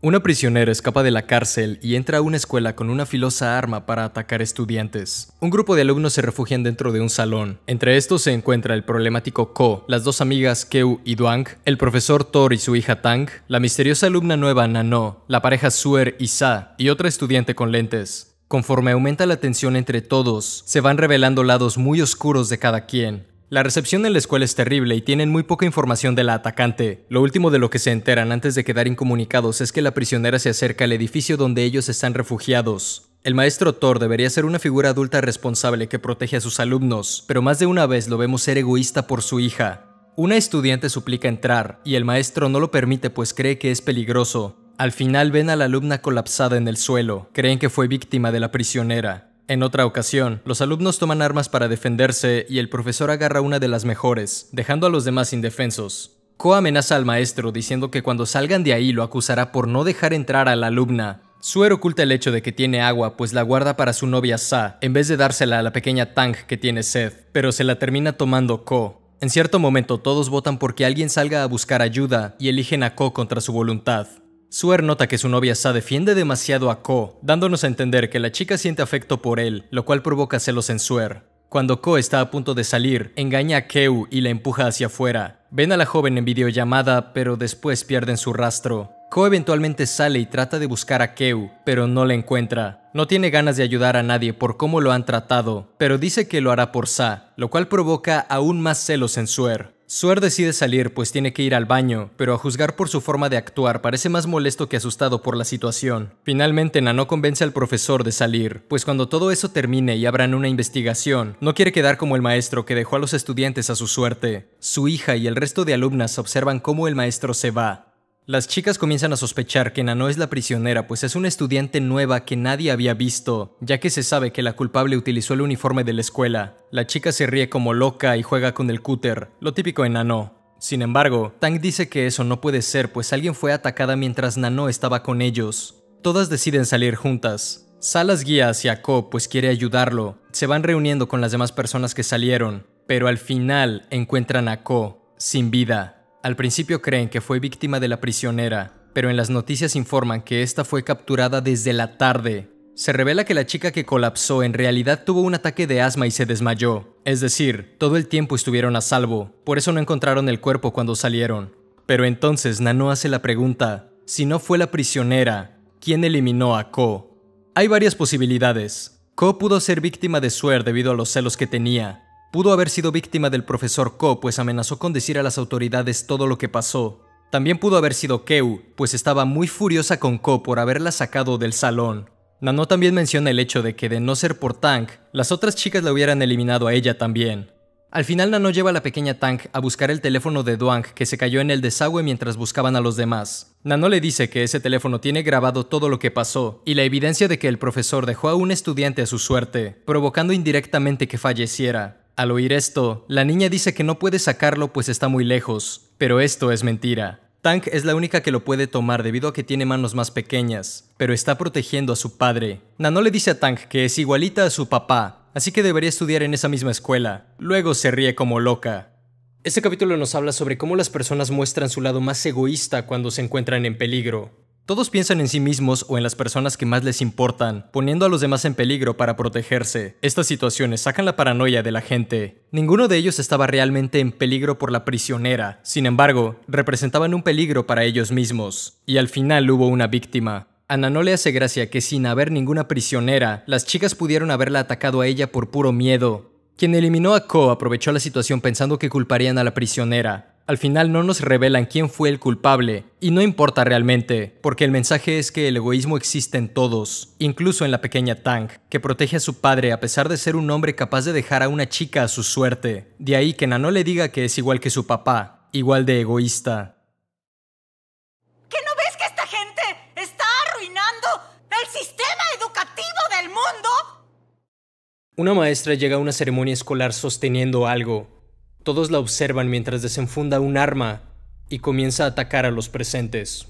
Una prisionera escapa de la cárcel y entra a una escuela con una filosa arma para atacar estudiantes. Un grupo de alumnos se refugian dentro de un salón. Entre estos se encuentra el problemático Ko, las dos amigas Keu y Duang, el profesor Thor y su hija Tang, la misteriosa alumna nueva Nano, la pareja Suer y Sa, y otra estudiante con lentes. Conforme aumenta la tensión entre todos, se van revelando lados muy oscuros de cada quien, la recepción en la escuela es terrible y tienen muy poca información de la atacante. Lo último de lo que se enteran antes de quedar incomunicados es que la prisionera se acerca al edificio donde ellos están refugiados. El maestro Thor debería ser una figura adulta responsable que protege a sus alumnos, pero más de una vez lo vemos ser egoísta por su hija. Una estudiante suplica entrar, y el maestro no lo permite pues cree que es peligroso. Al final ven a la alumna colapsada en el suelo, creen que fue víctima de la prisionera. En otra ocasión, los alumnos toman armas para defenderse y el profesor agarra una de las mejores, dejando a los demás indefensos. Ko amenaza al maestro diciendo que cuando salgan de ahí lo acusará por no dejar entrar a la alumna. Suer oculta el hecho de que tiene agua, pues la guarda para su novia Sa, en vez de dársela a la pequeña Tang que tiene sed, pero se la termina tomando Ko. En cierto momento todos votan porque alguien salga a buscar ayuda y eligen a Ko contra su voluntad. Suer nota que su novia Sa defiende demasiado a Ko, dándonos a entender que la chica siente afecto por él, lo cual provoca celos en Suer. Cuando Ko está a punto de salir, engaña a Keu y la empuja hacia afuera. Ven a la joven en videollamada, pero después pierden su rastro. Ko eventualmente sale y trata de buscar a Keu, pero no la encuentra. No tiene ganas de ayudar a nadie por cómo lo han tratado, pero dice que lo hará por Sa, lo cual provoca aún más celos en Suer. Suer decide salir pues tiene que ir al baño, pero a juzgar por su forma de actuar parece más molesto que asustado por la situación. Finalmente Nano convence al profesor de salir, pues cuando todo eso termine y abran una investigación, no quiere quedar como el maestro que dejó a los estudiantes a su suerte. Su hija y el resto de alumnas observan cómo el maestro se va, las chicas comienzan a sospechar que Nano es la prisionera, pues es una estudiante nueva que nadie había visto, ya que se sabe que la culpable utilizó el uniforme de la escuela. La chica se ríe como loca y juega con el cúter, lo típico en Nano. Sin embargo, Tang dice que eso no puede ser, pues alguien fue atacada mientras Nano estaba con ellos. Todas deciden salir juntas. Salas guía hacia Ko, pues quiere ayudarlo. Se van reuniendo con las demás personas que salieron, pero al final encuentran a Ko, sin vida. Al principio creen que fue víctima de la prisionera, pero en las noticias informan que esta fue capturada desde la tarde. Se revela que la chica que colapsó en realidad tuvo un ataque de asma y se desmayó. Es decir, todo el tiempo estuvieron a salvo, por eso no encontraron el cuerpo cuando salieron. Pero entonces Nano hace la pregunta, si no fue la prisionera, ¿quién eliminó a Ko? Hay varias posibilidades. Ko pudo ser víctima de Suer debido a los celos que tenía, Pudo haber sido víctima del profesor Ko, pues amenazó con decir a las autoridades todo lo que pasó. También pudo haber sido Keu, pues estaba muy furiosa con Ko por haberla sacado del salón. Nano también menciona el hecho de que de no ser por Tank, las otras chicas la hubieran eliminado a ella también. Al final Nano lleva a la pequeña Tank a buscar el teléfono de Duang que se cayó en el desagüe mientras buscaban a los demás. Nano le dice que ese teléfono tiene grabado todo lo que pasó y la evidencia de que el profesor dejó a un estudiante a su suerte, provocando indirectamente que falleciera. Al oír esto, la niña dice que no puede sacarlo pues está muy lejos, pero esto es mentira. Tank es la única que lo puede tomar debido a que tiene manos más pequeñas, pero está protegiendo a su padre. Nano le dice a Tank que es igualita a su papá, así que debería estudiar en esa misma escuela. Luego se ríe como loca. Este capítulo nos habla sobre cómo las personas muestran su lado más egoísta cuando se encuentran en peligro. Todos piensan en sí mismos o en las personas que más les importan, poniendo a los demás en peligro para protegerse. Estas situaciones sacan la paranoia de la gente. Ninguno de ellos estaba realmente en peligro por la prisionera, sin embargo, representaban un peligro para ellos mismos, y al final hubo una víctima. Ana no le hace gracia que sin haber ninguna prisionera, las chicas pudieron haberla atacado a ella por puro miedo. Quien eliminó a Ko aprovechó la situación pensando que culparían a la prisionera, al final no nos revelan quién fue el culpable, y no importa realmente, porque el mensaje es que el egoísmo existe en todos, incluso en la pequeña Tang, que protege a su padre a pesar de ser un hombre capaz de dejar a una chica a su suerte. De ahí que Nano le diga que es igual que su papá, igual de egoísta. ¿Qué no ves que esta gente está arruinando el sistema educativo del mundo? Una maestra llega a una ceremonia escolar sosteniendo algo, todos la observan mientras desenfunda un arma y comienza a atacar a los presentes.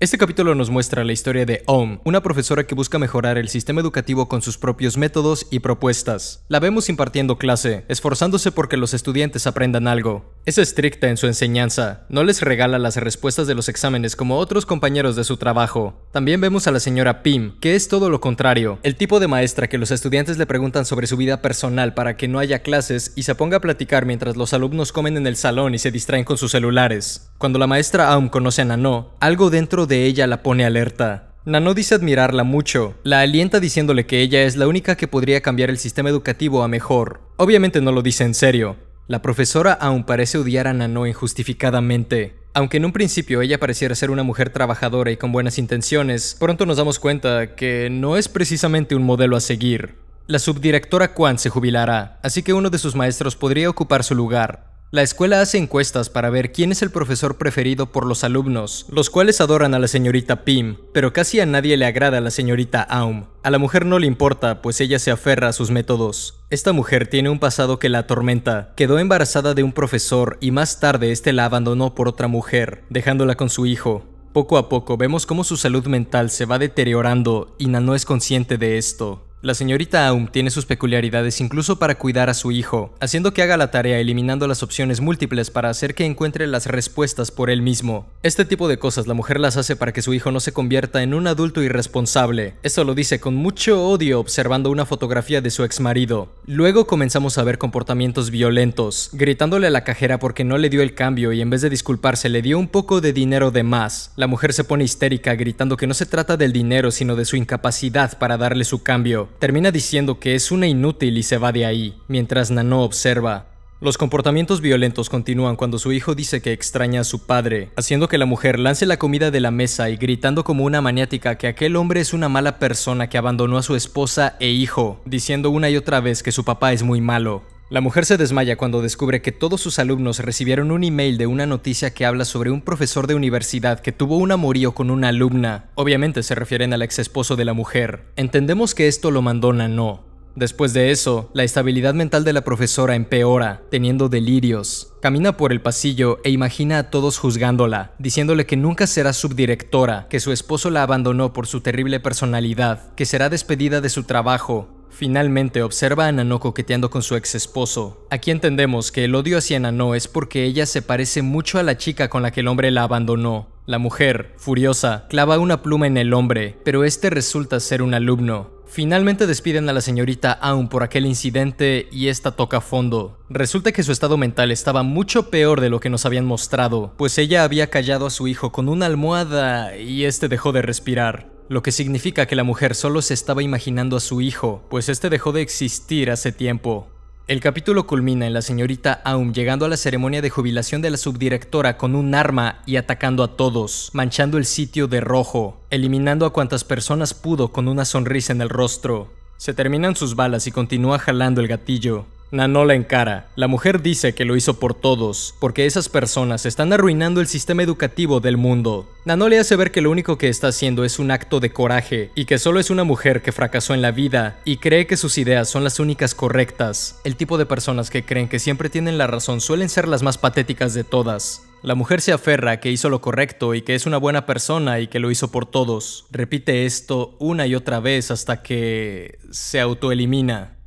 Este capítulo nos muestra la historia de Om, una profesora que busca mejorar el sistema educativo con sus propios métodos y propuestas. La vemos impartiendo clase, esforzándose porque los estudiantes aprendan algo. Es estricta en su enseñanza, no les regala las respuestas de los exámenes como otros compañeros de su trabajo. También vemos a la señora Pim, que es todo lo contrario, el tipo de maestra que los estudiantes le preguntan sobre su vida personal para que no haya clases y se ponga a platicar mientras los alumnos comen en el salón y se distraen con sus celulares. Cuando la maestra Aum conoce a Nano, algo dentro de ella la pone alerta. Nano dice admirarla mucho, la alienta diciéndole que ella es la única que podría cambiar el sistema educativo a mejor. Obviamente no lo dice en serio. La profesora aún parece odiar a Nano injustificadamente. Aunque en un principio ella pareciera ser una mujer trabajadora y con buenas intenciones, pronto nos damos cuenta que no es precisamente un modelo a seguir. La subdirectora Kwan se jubilará, así que uno de sus maestros podría ocupar su lugar, la escuela hace encuestas para ver quién es el profesor preferido por los alumnos, los cuales adoran a la señorita Pim, pero casi a nadie le agrada a la señorita Aum. A la mujer no le importa, pues ella se aferra a sus métodos. Esta mujer tiene un pasado que la atormenta. Quedó embarazada de un profesor y más tarde este la abandonó por otra mujer, dejándola con su hijo. Poco a poco vemos cómo su salud mental se va deteriorando y no es consciente de esto. La señorita Aum tiene sus peculiaridades incluso para cuidar a su hijo, haciendo que haga la tarea eliminando las opciones múltiples para hacer que encuentre las respuestas por él mismo. Este tipo de cosas la mujer las hace para que su hijo no se convierta en un adulto irresponsable. Esto lo dice con mucho odio observando una fotografía de su ex marido. Luego comenzamos a ver comportamientos violentos, gritándole a la cajera porque no le dio el cambio y en vez de disculparse le dio un poco de dinero de más. La mujer se pone histérica gritando que no se trata del dinero sino de su incapacidad para darle su cambio termina diciendo que es una inútil y se va de ahí, mientras Nano observa. Los comportamientos violentos continúan cuando su hijo dice que extraña a su padre, haciendo que la mujer lance la comida de la mesa y gritando como una maniática que aquel hombre es una mala persona que abandonó a su esposa e hijo, diciendo una y otra vez que su papá es muy malo. La mujer se desmaya cuando descubre que todos sus alumnos recibieron un email de una noticia que habla sobre un profesor de universidad que tuvo un amorío con una alumna. Obviamente se refieren al ex esposo de la mujer. Entendemos que esto lo mandó no. Después de eso, la estabilidad mental de la profesora empeora, teniendo delirios. Camina por el pasillo e imagina a todos juzgándola, diciéndole que nunca será subdirectora, que su esposo la abandonó por su terrible personalidad, que será despedida de su trabajo, Finalmente observa a Nanó coqueteando con su ex esposo. Aquí entendemos que el odio hacia Nanó es porque ella se parece mucho a la chica con la que el hombre la abandonó. La mujer, furiosa, clava una pluma en el hombre, pero este resulta ser un alumno. Finalmente despiden a la señorita Aun por aquel incidente y esta toca fondo. Resulta que su estado mental estaba mucho peor de lo que nos habían mostrado, pues ella había callado a su hijo con una almohada y este dejó de respirar lo que significa que la mujer solo se estaba imaginando a su hijo, pues este dejó de existir hace tiempo. El capítulo culmina en la señorita Aum llegando a la ceremonia de jubilación de la subdirectora con un arma y atacando a todos, manchando el sitio de rojo, eliminando a cuantas personas pudo con una sonrisa en el rostro. Se terminan sus balas y continúa jalando el gatillo. Nanola encara. La mujer dice que lo hizo por todos, porque esas personas están arruinando el sistema educativo del mundo. Nanola le hace ver que lo único que está haciendo es un acto de coraje y que solo es una mujer que fracasó en la vida y cree que sus ideas son las únicas correctas. El tipo de personas que creen que siempre tienen la razón suelen ser las más patéticas de todas. La mujer se aferra a que hizo lo correcto y que es una buena persona y que lo hizo por todos. Repite esto una y otra vez hasta que se autoelimina.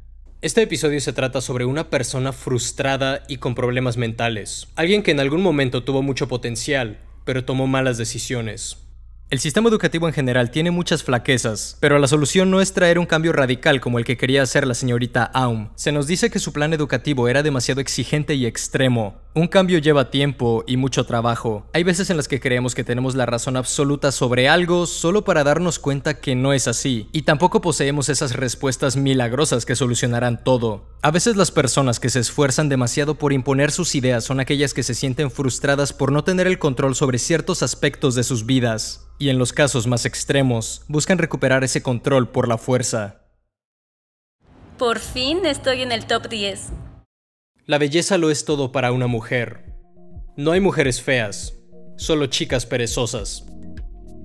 Este episodio se trata sobre una persona frustrada y con problemas mentales, alguien que en algún momento tuvo mucho potencial, pero tomó malas decisiones. El sistema educativo en general tiene muchas flaquezas, pero la solución no es traer un cambio radical como el que quería hacer la señorita Aum. Se nos dice que su plan educativo era demasiado exigente y extremo. Un cambio lleva tiempo y mucho trabajo. Hay veces en las que creemos que tenemos la razón absoluta sobre algo solo para darnos cuenta que no es así, y tampoco poseemos esas respuestas milagrosas que solucionarán todo. A veces las personas que se esfuerzan demasiado por imponer sus ideas son aquellas que se sienten frustradas por no tener el control sobre ciertos aspectos de sus vidas y en los casos más extremos, buscan recuperar ese control por la fuerza. Por fin estoy en el top 10. La belleza lo es todo para una mujer. No hay mujeres feas, solo chicas perezosas.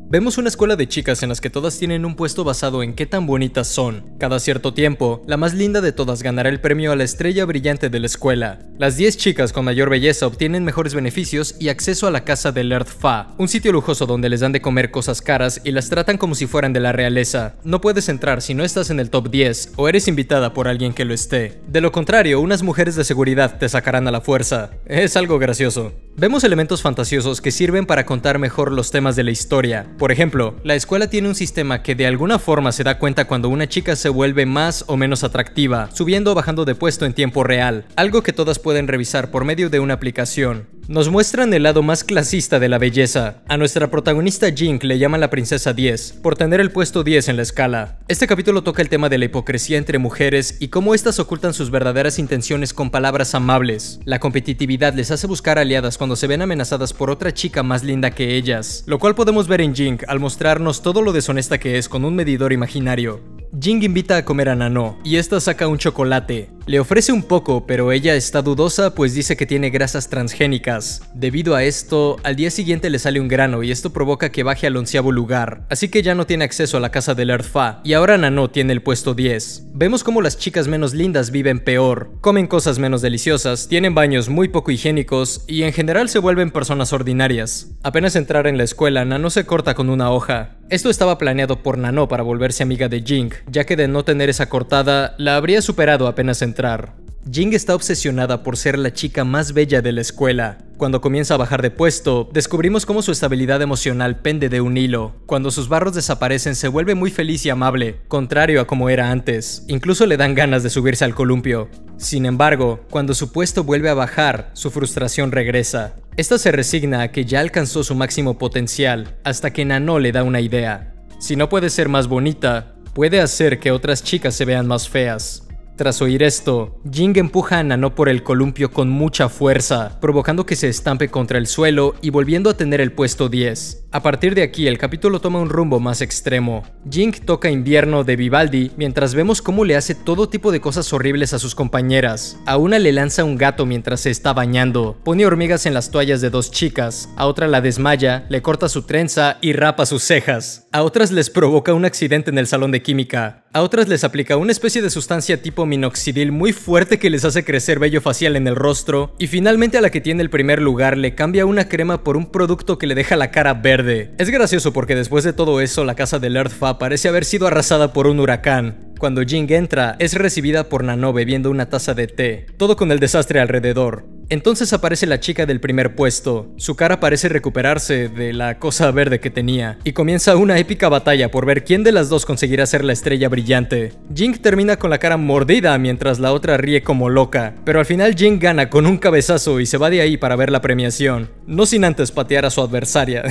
Vemos una escuela de chicas en las que todas tienen un puesto basado en qué tan bonitas son. Cada cierto tiempo, la más linda de todas ganará el premio a la estrella brillante de la escuela. Las 10 chicas con mayor belleza obtienen mejores beneficios y acceso a la casa del Earth Fa, un sitio lujoso donde les dan de comer cosas caras y las tratan como si fueran de la realeza. No puedes entrar si no estás en el top 10 o eres invitada por alguien que lo esté. De lo contrario, unas mujeres de seguridad te sacarán a la fuerza. Es algo gracioso. Vemos elementos fantasiosos que sirven para contar mejor los temas de la historia. Por ejemplo, la escuela tiene un sistema que de alguna forma se da cuenta cuando una chica se vuelve más o menos atractiva, subiendo o bajando de puesto en tiempo real, algo que todas pueden revisar por medio de una aplicación nos muestran el lado más clasista de la belleza. A nuestra protagonista Jink le llaman la princesa 10, por tener el puesto 10 en la escala. Este capítulo toca el tema de la hipocresía entre mujeres y cómo éstas ocultan sus verdaderas intenciones con palabras amables. La competitividad les hace buscar aliadas cuando se ven amenazadas por otra chica más linda que ellas, lo cual podemos ver en Jink al mostrarnos todo lo deshonesta que es con un medidor imaginario. Jing invita a comer a Nano, y esta saca un chocolate. Le ofrece un poco, pero ella está dudosa pues dice que tiene grasas transgénicas Debido a esto, al día siguiente le sale un grano y esto provoca que baje al onceavo lugar, así que ya no tiene acceso a la casa del Fa, y ahora Nano tiene el puesto 10. Vemos cómo las chicas menos lindas viven peor, comen cosas menos deliciosas, tienen baños muy poco higiénicos y en general se vuelven personas ordinarias. Apenas entrar en la escuela, Nano se corta con una hoja. Esto estaba planeado por Nano para volverse amiga de Jing, ya que de no tener esa cortada, la habría superado apenas entrar. Jing está obsesionada por ser la chica más bella de la escuela. Cuando comienza a bajar de puesto, descubrimos cómo su estabilidad emocional pende de un hilo. Cuando sus barros desaparecen, se vuelve muy feliz y amable, contrario a como era antes. Incluso le dan ganas de subirse al columpio. Sin embargo, cuando su puesto vuelve a bajar, su frustración regresa. Esta se resigna a que ya alcanzó su máximo potencial, hasta que Nano le da una idea. Si no puede ser más bonita, puede hacer que otras chicas se vean más feas. Tras oír esto, Jing empuja a Nano por el columpio con mucha fuerza, provocando que se estampe contra el suelo y volviendo a tener el puesto 10. A partir de aquí, el capítulo toma un rumbo más extremo. Jing toca Invierno de Vivaldi mientras vemos cómo le hace todo tipo de cosas horribles a sus compañeras. A una le lanza un gato mientras se está bañando, pone hormigas en las toallas de dos chicas, a otra la desmaya, le corta su trenza y rapa sus cejas. A otras les provoca un accidente en el salón de química, a otras les aplica una especie de sustancia tipo minoxidil muy fuerte que les hace crecer vello facial en el rostro. Y finalmente a la que tiene el primer lugar le cambia una crema por un producto que le deja la cara verde. Es gracioso porque después de todo eso la casa del Earthfa parece haber sido arrasada por un huracán. Cuando Jing entra, es recibida por Nano bebiendo una taza de té, todo con el desastre alrededor. Entonces aparece la chica del primer puesto. Su cara parece recuperarse de la cosa verde que tenía, y comienza una épica batalla por ver quién de las dos conseguirá ser la estrella brillante. Jing termina con la cara mordida mientras la otra ríe como loca, pero al final Jing gana con un cabezazo y se va de ahí para ver la premiación, no sin antes patear a su adversaria.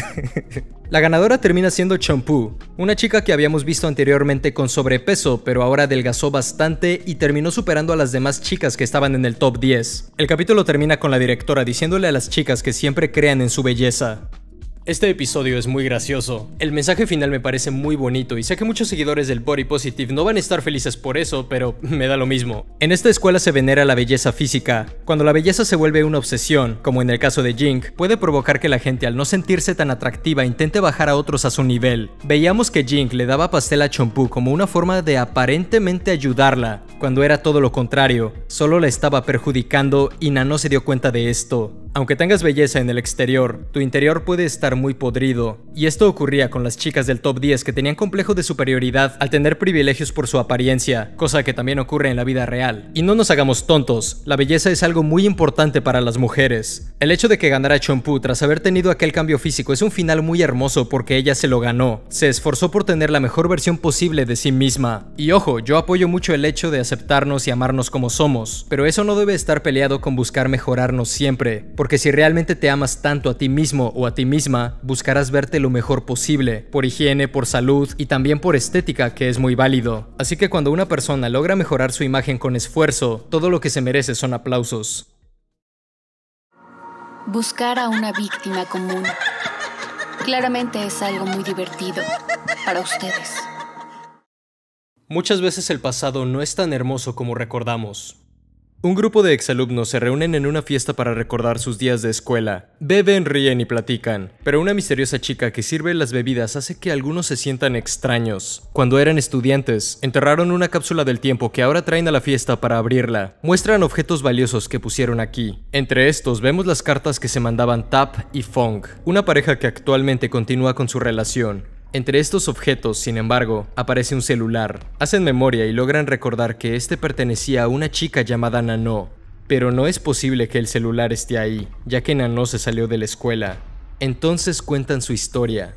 [laughs] La ganadora termina siendo Champú, una chica que habíamos visto anteriormente con sobrepeso, pero ahora adelgazó bastante y terminó superando a las demás chicas que estaban en el top 10. El capítulo termina con la directora diciéndole a las chicas que siempre crean en su belleza. Este episodio es muy gracioso. El mensaje final me parece muy bonito y sé que muchos seguidores del Body Positive no van a estar felices por eso, pero [laughs] me da lo mismo. En esta escuela se venera la belleza física. Cuando la belleza se vuelve una obsesión, como en el caso de Jink, puede provocar que la gente al no sentirse tan atractiva intente bajar a otros a su nivel. Veíamos que Jink le daba pastel a Chompu como una forma de aparentemente ayudarla, cuando era todo lo contrario, solo la estaba perjudicando y Nano se dio cuenta de esto. Aunque tengas belleza en el exterior, tu interior puede estar muy podrido, y esto ocurría con las chicas del top 10 que tenían complejo de superioridad al tener privilegios por su apariencia, cosa que también ocurre en la vida real. Y no nos hagamos tontos, la belleza es algo muy importante para las mujeres. El hecho de que ganara Chompu tras haber tenido aquel cambio físico es un final muy hermoso porque ella se lo ganó, se esforzó por tener la mejor versión posible de sí misma. Y ojo, yo apoyo mucho el hecho de aceptarnos y amarnos como somos, pero eso no debe estar peleado con buscar mejorarnos siempre, porque si realmente te amas tanto a ti mismo o a ti misma, buscarás verte lo mejor posible, por higiene, por salud y también por estética, que es muy válido. Así que cuando una persona logra mejorar su imagen con esfuerzo, todo lo que se merece son aplausos. Buscar a una víctima común claramente es algo muy divertido para ustedes. Muchas veces el pasado no es tan hermoso como recordamos. Un grupo de exalumnos se reúnen en una fiesta para recordar sus días de escuela. Beben, ríen y platican, pero una misteriosa chica que sirve las bebidas hace que algunos se sientan extraños. Cuando eran estudiantes, enterraron una cápsula del tiempo que ahora traen a la fiesta para abrirla. Muestran objetos valiosos que pusieron aquí. Entre estos vemos las cartas que se mandaban Tap y Fong, una pareja que actualmente continúa con su relación. Entre estos objetos, sin embargo, aparece un celular. Hacen memoria y logran recordar que este pertenecía a una chica llamada Nano, pero no es posible que el celular esté ahí, ya que Nano se salió de la escuela. Entonces cuentan su historia.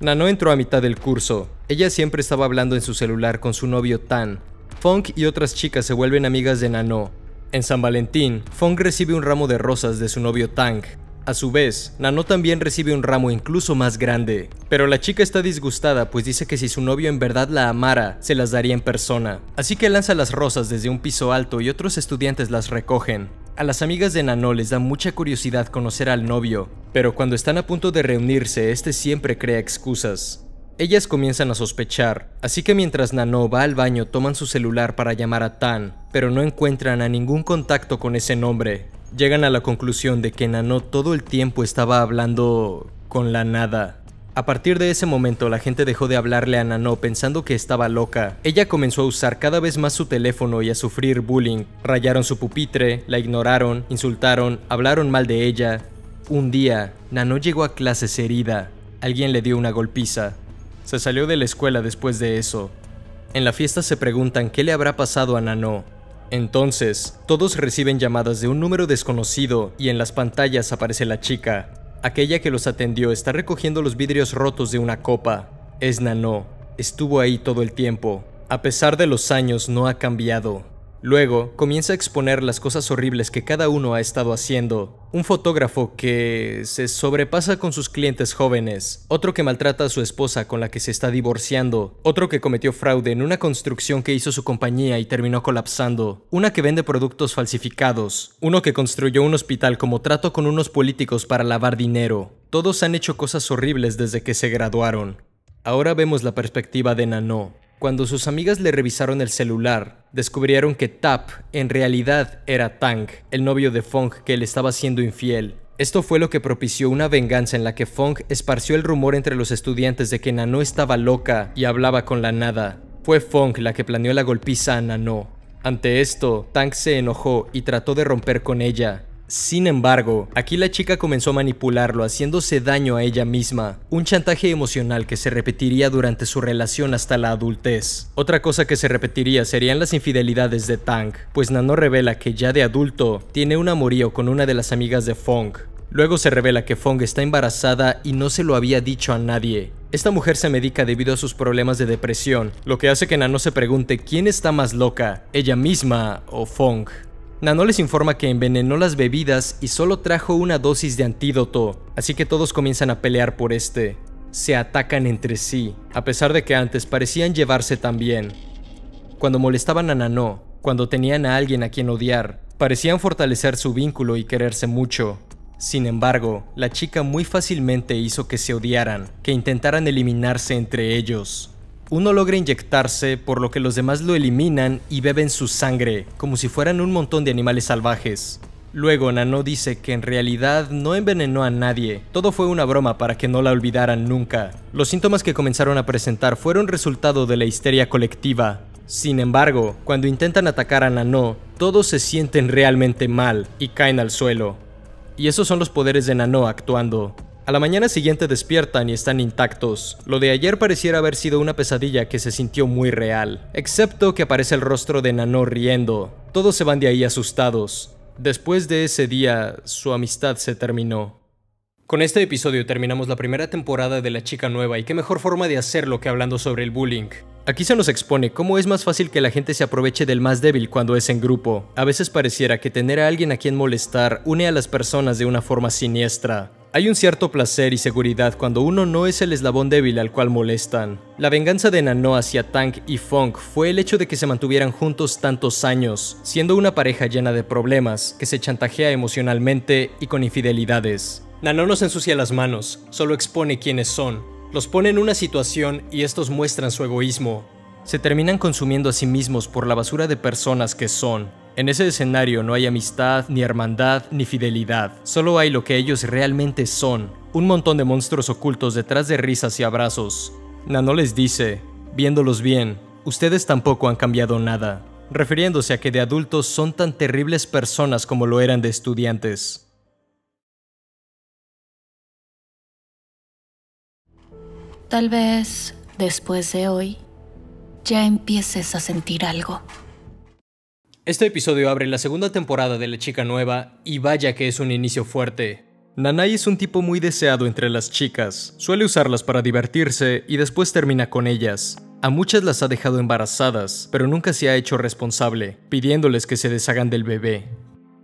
Nano entró a mitad del curso. Ella siempre estaba hablando en su celular con su novio Tan. Funk y otras chicas se vuelven amigas de Nano. En San Valentín, Funk recibe un ramo de rosas de su novio Tang, a su vez, Nano también recibe un ramo incluso más grande, pero la chica está disgustada pues dice que si su novio en verdad la amara, se las daría en persona. Así que lanza las rosas desde un piso alto y otros estudiantes las recogen. A las amigas de Nano les da mucha curiosidad conocer al novio, pero cuando están a punto de reunirse, este siempre crea excusas. Ellas comienzan a sospechar, así que mientras Nano va al baño toman su celular para llamar a Tan, pero no encuentran a ningún contacto con ese nombre llegan a la conclusión de que Nanó todo el tiempo estaba hablando con la nada. A partir de ese momento la gente dejó de hablarle a Nanó pensando que estaba loca. Ella comenzó a usar cada vez más su teléfono y a sufrir bullying. Rayaron su pupitre, la ignoraron, insultaron, hablaron mal de ella. Un día, Nanó llegó a clases herida. Alguien le dio una golpiza. Se salió de la escuela después de eso. En la fiesta se preguntan qué le habrá pasado a Nanó. Entonces, todos reciben llamadas de un número desconocido y en las pantallas aparece la chica. Aquella que los atendió está recogiendo los vidrios rotos de una copa. Es Nanó. Estuvo ahí todo el tiempo. A pesar de los años no ha cambiado. Luego, comienza a exponer las cosas horribles que cada uno ha estado haciendo. Un fotógrafo que se sobrepasa con sus clientes jóvenes, otro que maltrata a su esposa con la que se está divorciando, otro que cometió fraude en una construcción que hizo su compañía y terminó colapsando, una que vende productos falsificados, uno que construyó un hospital como trato con unos políticos para lavar dinero. Todos han hecho cosas horribles desde que se graduaron. Ahora vemos la perspectiva de Nanó, cuando sus amigas le revisaron el celular, descubrieron que Tap en realidad era Tang, el novio de Fong que le estaba siendo infiel. Esto fue lo que propició una venganza en la que Fong esparció el rumor entre los estudiantes de que Nano estaba loca y hablaba con la nada. Fue Fong la que planeó la golpiza a Nano. Ante esto, Tang se enojó y trató de romper con ella, sin embargo, aquí la chica comenzó a manipularlo, haciéndose daño a ella misma, un chantaje emocional que se repetiría durante su relación hasta la adultez. Otra cosa que se repetiría serían las infidelidades de Tang, pues Nano revela que ya de adulto tiene un amorío con una de las amigas de Fong. Luego se revela que Fong está embarazada y no se lo había dicho a nadie, esta mujer se medica debido a sus problemas de depresión, lo que hace que Nano se pregunte quién está más loca, ella misma o Fong. Nano les informa que envenenó las bebidas y solo trajo una dosis de antídoto, así que todos comienzan a pelear por este. Se atacan entre sí, a pesar de que antes parecían llevarse tan bien. Cuando molestaban a Nanó, cuando tenían a alguien a quien odiar, parecían fortalecer su vínculo y quererse mucho. Sin embargo, la chica muy fácilmente hizo que se odiaran, que intentaran eliminarse entre ellos. Uno logra inyectarse, por lo que los demás lo eliminan y beben su sangre, como si fueran un montón de animales salvajes. Luego Nano dice que en realidad no envenenó a nadie, todo fue una broma para que no la olvidaran nunca. Los síntomas que comenzaron a presentar fueron resultado de la histeria colectiva. Sin embargo, cuando intentan atacar a Nano, todos se sienten realmente mal y caen al suelo. Y esos son los poderes de Nano actuando. A la mañana siguiente despiertan y están intactos. Lo de ayer pareciera haber sido una pesadilla que se sintió muy real, excepto que aparece el rostro de Nano riendo. Todos se van de ahí asustados. Después de ese día, su amistad se terminó. Con este episodio terminamos la primera temporada de La Chica Nueva y qué mejor forma de hacerlo que hablando sobre el bullying. Aquí se nos expone cómo es más fácil que la gente se aproveche del más débil cuando es en grupo. A veces pareciera que tener a alguien a quien molestar une a las personas de una forma siniestra. Hay un cierto placer y seguridad cuando uno no es el eslabón débil al cual molestan. La venganza de Nano hacia Tank y Funk fue el hecho de que se mantuvieran juntos tantos años, siendo una pareja llena de problemas, que se chantajea emocionalmente y con infidelidades. Nano nos ensucia las manos, solo expone quiénes son, los pone en una situación y estos muestran su egoísmo. Se terminan consumiendo a sí mismos por la basura de personas que son, en ese escenario no hay amistad, ni hermandad, ni fidelidad, solo hay lo que ellos realmente son, un montón de monstruos ocultos detrás de risas y abrazos. Nano les dice, viéndolos bien, ustedes tampoco han cambiado nada, refiriéndose a que de adultos son tan terribles personas como lo eran de estudiantes. Tal vez, después de hoy, ya empieces a sentir algo. Este episodio abre la segunda temporada de La Chica Nueva y vaya que es un inicio fuerte. Nanai es un tipo muy deseado entre las chicas, suele usarlas para divertirse y después termina con ellas. A muchas las ha dejado embarazadas, pero nunca se ha hecho responsable, pidiéndoles que se deshagan del bebé.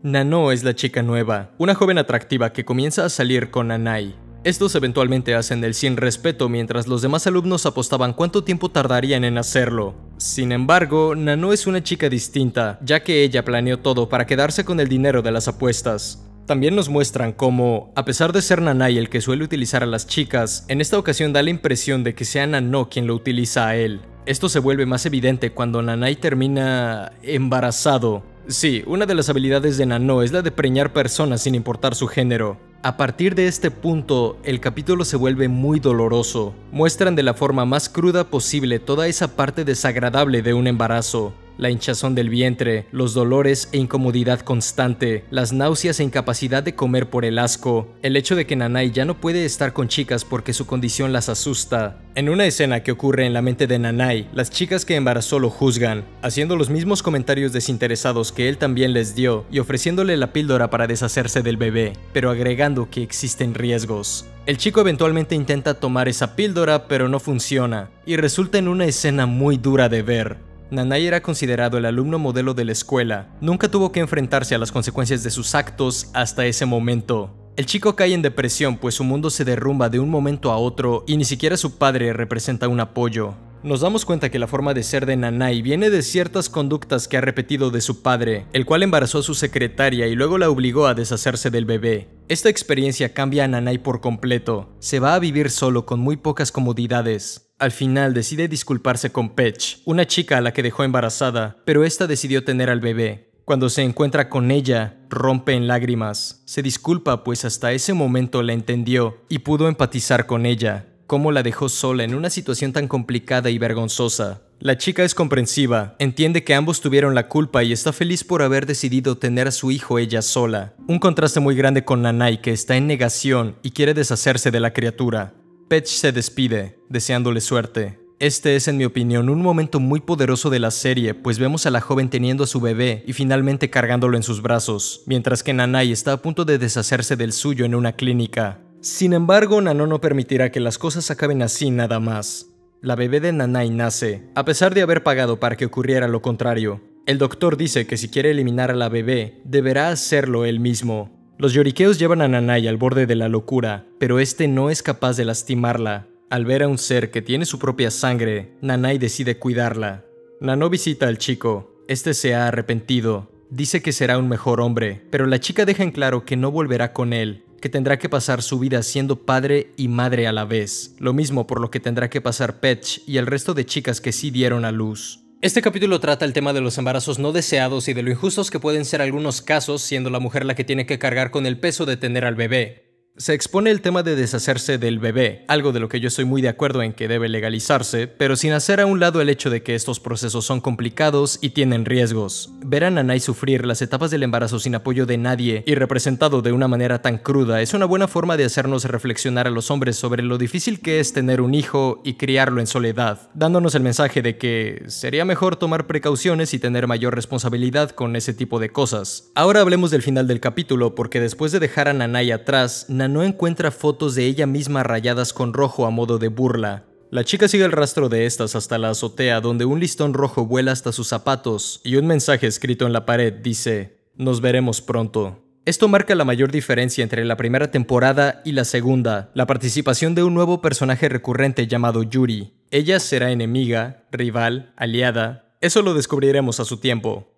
Nano es la chica nueva, una joven atractiva que comienza a salir con Nanai, estos eventualmente hacen el sin respeto mientras los demás alumnos apostaban cuánto tiempo tardarían en hacerlo. Sin embargo, Nano es una chica distinta, ya que ella planeó todo para quedarse con el dinero de las apuestas. También nos muestran cómo, a pesar de ser Nanai el que suele utilizar a las chicas, en esta ocasión da la impresión de que sea Nano quien lo utiliza a él. Esto se vuelve más evidente cuando Nanai termina embarazado, Sí, una de las habilidades de Nano es la de preñar personas sin importar su género. A partir de este punto, el capítulo se vuelve muy doloroso. Muestran de la forma más cruda posible toda esa parte desagradable de un embarazo, la hinchazón del vientre, los dolores e incomodidad constante, las náuseas e incapacidad de comer por el asco, el hecho de que Nanai ya no puede estar con chicas porque su condición las asusta. En una escena que ocurre en la mente de Nanai, las chicas que embarazó lo juzgan, haciendo los mismos comentarios desinteresados que él también les dio y ofreciéndole la píldora para deshacerse del bebé, pero agregando que existen riesgos. El chico eventualmente intenta tomar esa píldora, pero no funciona, y resulta en una escena muy dura de ver. Nanai era considerado el alumno modelo de la escuela, nunca tuvo que enfrentarse a las consecuencias de sus actos hasta ese momento. El chico cae en depresión pues su mundo se derrumba de un momento a otro y ni siquiera su padre representa un apoyo nos damos cuenta que la forma de ser de Nanai viene de ciertas conductas que ha repetido de su padre, el cual embarazó a su secretaria y luego la obligó a deshacerse del bebé. Esta experiencia cambia a Nanai por completo, se va a vivir solo con muy pocas comodidades, al final decide disculparse con Pech, una chica a la que dejó embarazada, pero esta decidió tener al bebé. Cuando se encuentra con ella, rompe en lágrimas. Se disculpa pues hasta ese momento la entendió y pudo empatizar con ella cómo la dejó sola en una situación tan complicada y vergonzosa. La chica es comprensiva, entiende que ambos tuvieron la culpa y está feliz por haber decidido tener a su hijo ella sola. Un contraste muy grande con Nanai que está en negación y quiere deshacerse de la criatura. Petch se despide, deseándole suerte. Este es, en mi opinión, un momento muy poderoso de la serie, pues vemos a la joven teniendo a su bebé y finalmente cargándolo en sus brazos, mientras que Nanai está a punto de deshacerse del suyo en una clínica. Sin embargo, Nano no permitirá que las cosas acaben así nada más. La bebé de Nanai nace, a pesar de haber pagado para que ocurriera lo contrario. El doctor dice que si quiere eliminar a la bebé, deberá hacerlo él mismo. Los lloriqueos llevan a Nanai al borde de la locura, pero este no es capaz de lastimarla. Al ver a un ser que tiene su propia sangre, Nanai decide cuidarla. Nano visita al chico, este se ha arrepentido, dice que será un mejor hombre, pero la chica deja en claro que no volverá con él, tendrá que pasar su vida siendo padre y madre a la vez, lo mismo por lo que tendrá que pasar Petch y el resto de chicas que sí dieron a luz. Este capítulo trata el tema de los embarazos no deseados y de lo injustos que pueden ser algunos casos siendo la mujer la que tiene que cargar con el peso de tener al bebé. Se expone el tema de deshacerse del bebé, algo de lo que yo estoy muy de acuerdo en que debe legalizarse, pero sin hacer a un lado el hecho de que estos procesos son complicados y tienen riesgos. Ver a Nanai sufrir las etapas del embarazo sin apoyo de nadie y representado de una manera tan cruda es una buena forma de hacernos reflexionar a los hombres sobre lo difícil que es tener un hijo y criarlo en soledad, dándonos el mensaje de que sería mejor tomar precauciones y tener mayor responsabilidad con ese tipo de cosas. Ahora hablemos del final del capítulo porque después de dejar a Nanai atrás, no encuentra fotos de ella misma rayadas con rojo a modo de burla. La chica sigue el rastro de estas hasta la azotea donde un listón rojo vuela hasta sus zapatos y un mensaje escrito en la pared dice, nos veremos pronto. Esto marca la mayor diferencia entre la primera temporada y la segunda, la participación de un nuevo personaje recurrente llamado Yuri. Ella será enemiga, rival, aliada, eso lo descubriremos a su tiempo.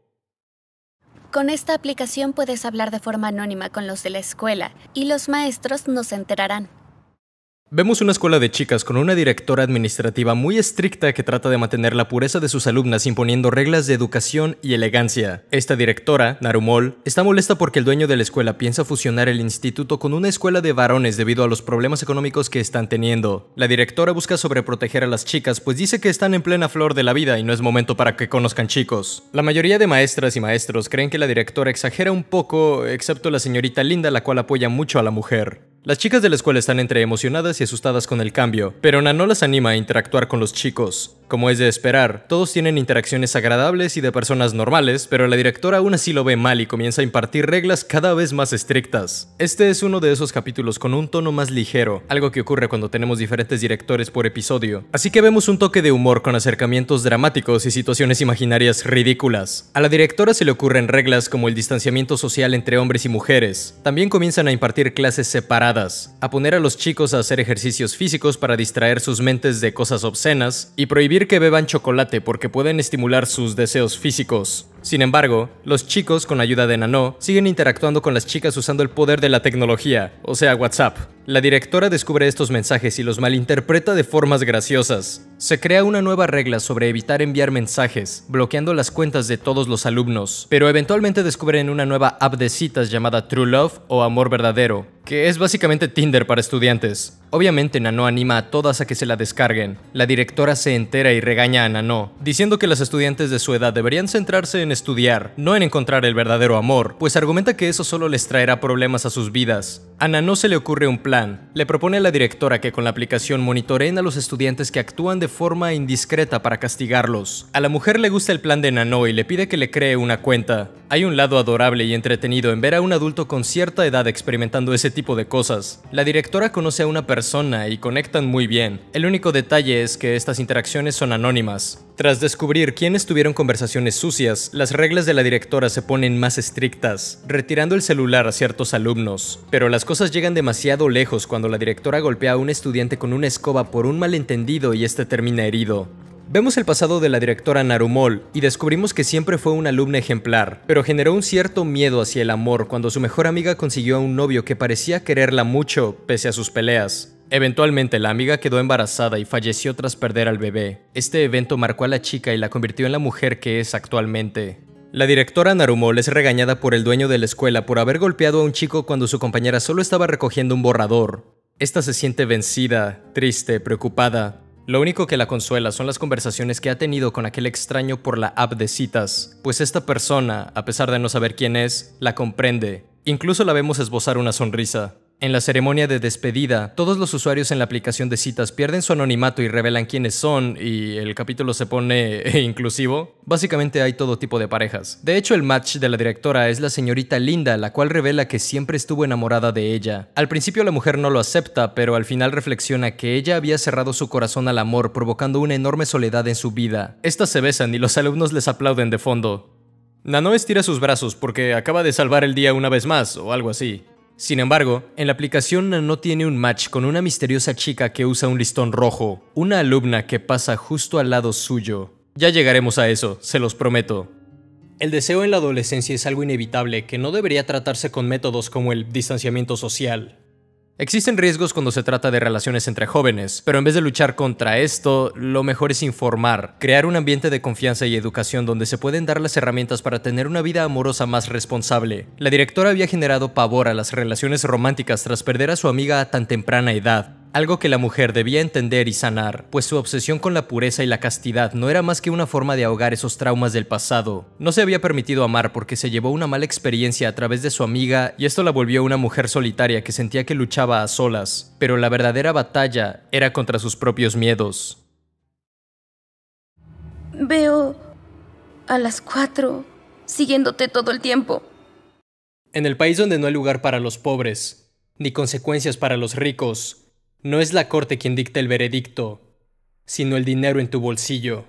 Con esta aplicación puedes hablar de forma anónima con los de la escuela y los maestros nos enterarán. Vemos una escuela de chicas con una directora administrativa muy estricta que trata de mantener la pureza de sus alumnas imponiendo reglas de educación y elegancia. Esta directora, Narumol, está molesta porque el dueño de la escuela piensa fusionar el instituto con una escuela de varones debido a los problemas económicos que están teniendo. La directora busca sobreproteger a las chicas pues dice que están en plena flor de la vida y no es momento para que conozcan chicos. La mayoría de maestras y maestros creen que la directora exagera un poco, excepto la señorita Linda la cual apoya mucho a la mujer. Las chicas de la escuela están entre emocionadas y asustadas con el cambio, pero no las anima a interactuar con los chicos. Como es de esperar, todos tienen interacciones agradables y de personas normales, pero la directora aún así lo ve mal y comienza a impartir reglas cada vez más estrictas. Este es uno de esos capítulos con un tono más ligero, algo que ocurre cuando tenemos diferentes directores por episodio, así que vemos un toque de humor con acercamientos dramáticos y situaciones imaginarias ridículas. A la directora se le ocurren reglas como el distanciamiento social entre hombres y mujeres. También comienzan a impartir clases separadas a poner a los chicos a hacer ejercicios físicos para distraer sus mentes de cosas obscenas y prohibir que beban chocolate porque pueden estimular sus deseos físicos. Sin embargo, los chicos, con ayuda de Nano, siguen interactuando con las chicas usando el poder de la tecnología, o sea, WhatsApp. La directora descubre estos mensajes y los malinterpreta de formas graciosas. Se crea una nueva regla sobre evitar enviar mensajes, bloqueando las cuentas de todos los alumnos, pero eventualmente descubren una nueva app de citas llamada True Love o Amor Verdadero, que es básicamente Tinder para estudiantes. Obviamente Nano anima a todas a que se la descarguen. La directora se entera y regaña a Nano, diciendo que las estudiantes de su edad deberían centrarse en estudiar, no en encontrar el verdadero amor, pues argumenta que eso solo les traerá problemas a sus vidas. A Nano se le ocurre un plan. Le propone a la directora que con la aplicación monitoreen a los estudiantes que actúan de forma indiscreta para castigarlos. A la mujer le gusta el plan de Nano y le pide que le cree una cuenta. Hay un lado adorable y entretenido en ver a un adulto con cierta edad experimentando ese tipo de cosas. La directora conoce a una persona persona y conectan muy bien. El único detalle es que estas interacciones son anónimas. Tras descubrir quiénes tuvieron conversaciones sucias, las reglas de la directora se ponen más estrictas, retirando el celular a ciertos alumnos. Pero las cosas llegan demasiado lejos cuando la directora golpea a un estudiante con una escoba por un malentendido y este termina herido. Vemos el pasado de la directora Narumol y descubrimos que siempre fue una alumna ejemplar, pero generó un cierto miedo hacia el amor cuando su mejor amiga consiguió a un novio que parecía quererla mucho, pese a sus peleas. Eventualmente la amiga quedó embarazada y falleció tras perder al bebé. Este evento marcó a la chica y la convirtió en la mujer que es actualmente. La directora Narumol es regañada por el dueño de la escuela por haber golpeado a un chico cuando su compañera solo estaba recogiendo un borrador. Esta se siente vencida, triste, preocupada, lo único que la consuela son las conversaciones que ha tenido con aquel extraño por la app de citas, pues esta persona, a pesar de no saber quién es, la comprende. Incluso la vemos esbozar una sonrisa. En la ceremonia de despedida, todos los usuarios en la aplicación de citas pierden su anonimato y revelan quiénes son, y el capítulo se pone [laughs] eh, inclusivo. Básicamente hay todo tipo de parejas. De hecho, el match de la directora es la señorita Linda, la cual revela que siempre estuvo enamorada de ella. Al principio la mujer no lo acepta, pero al final reflexiona que ella había cerrado su corazón al amor, provocando una enorme soledad en su vida. Estas se besan y los alumnos les aplauden de fondo. Nano estira sus brazos porque acaba de salvar el día una vez más, o algo así. Sin embargo, en la aplicación no tiene un match con una misteriosa chica que usa un listón rojo, una alumna que pasa justo al lado suyo. Ya llegaremos a eso, se los prometo. El deseo en la adolescencia es algo inevitable que no debería tratarse con métodos como el distanciamiento social, Existen riesgos cuando se trata de relaciones entre jóvenes, pero en vez de luchar contra esto, lo mejor es informar, crear un ambiente de confianza y educación donde se pueden dar las herramientas para tener una vida amorosa más responsable. La directora había generado pavor a las relaciones románticas tras perder a su amiga a tan temprana edad, algo que la mujer debía entender y sanar, pues su obsesión con la pureza y la castidad no era más que una forma de ahogar esos traumas del pasado. No se había permitido amar porque se llevó una mala experiencia a través de su amiga y esto la volvió una mujer solitaria que sentía que luchaba a solas, pero la verdadera batalla era contra sus propios miedos. Veo a las cuatro siguiéndote todo el tiempo. En el país donde no hay lugar para los pobres, ni consecuencias para los ricos, no es la corte quien dicta el veredicto, sino el dinero en tu bolsillo.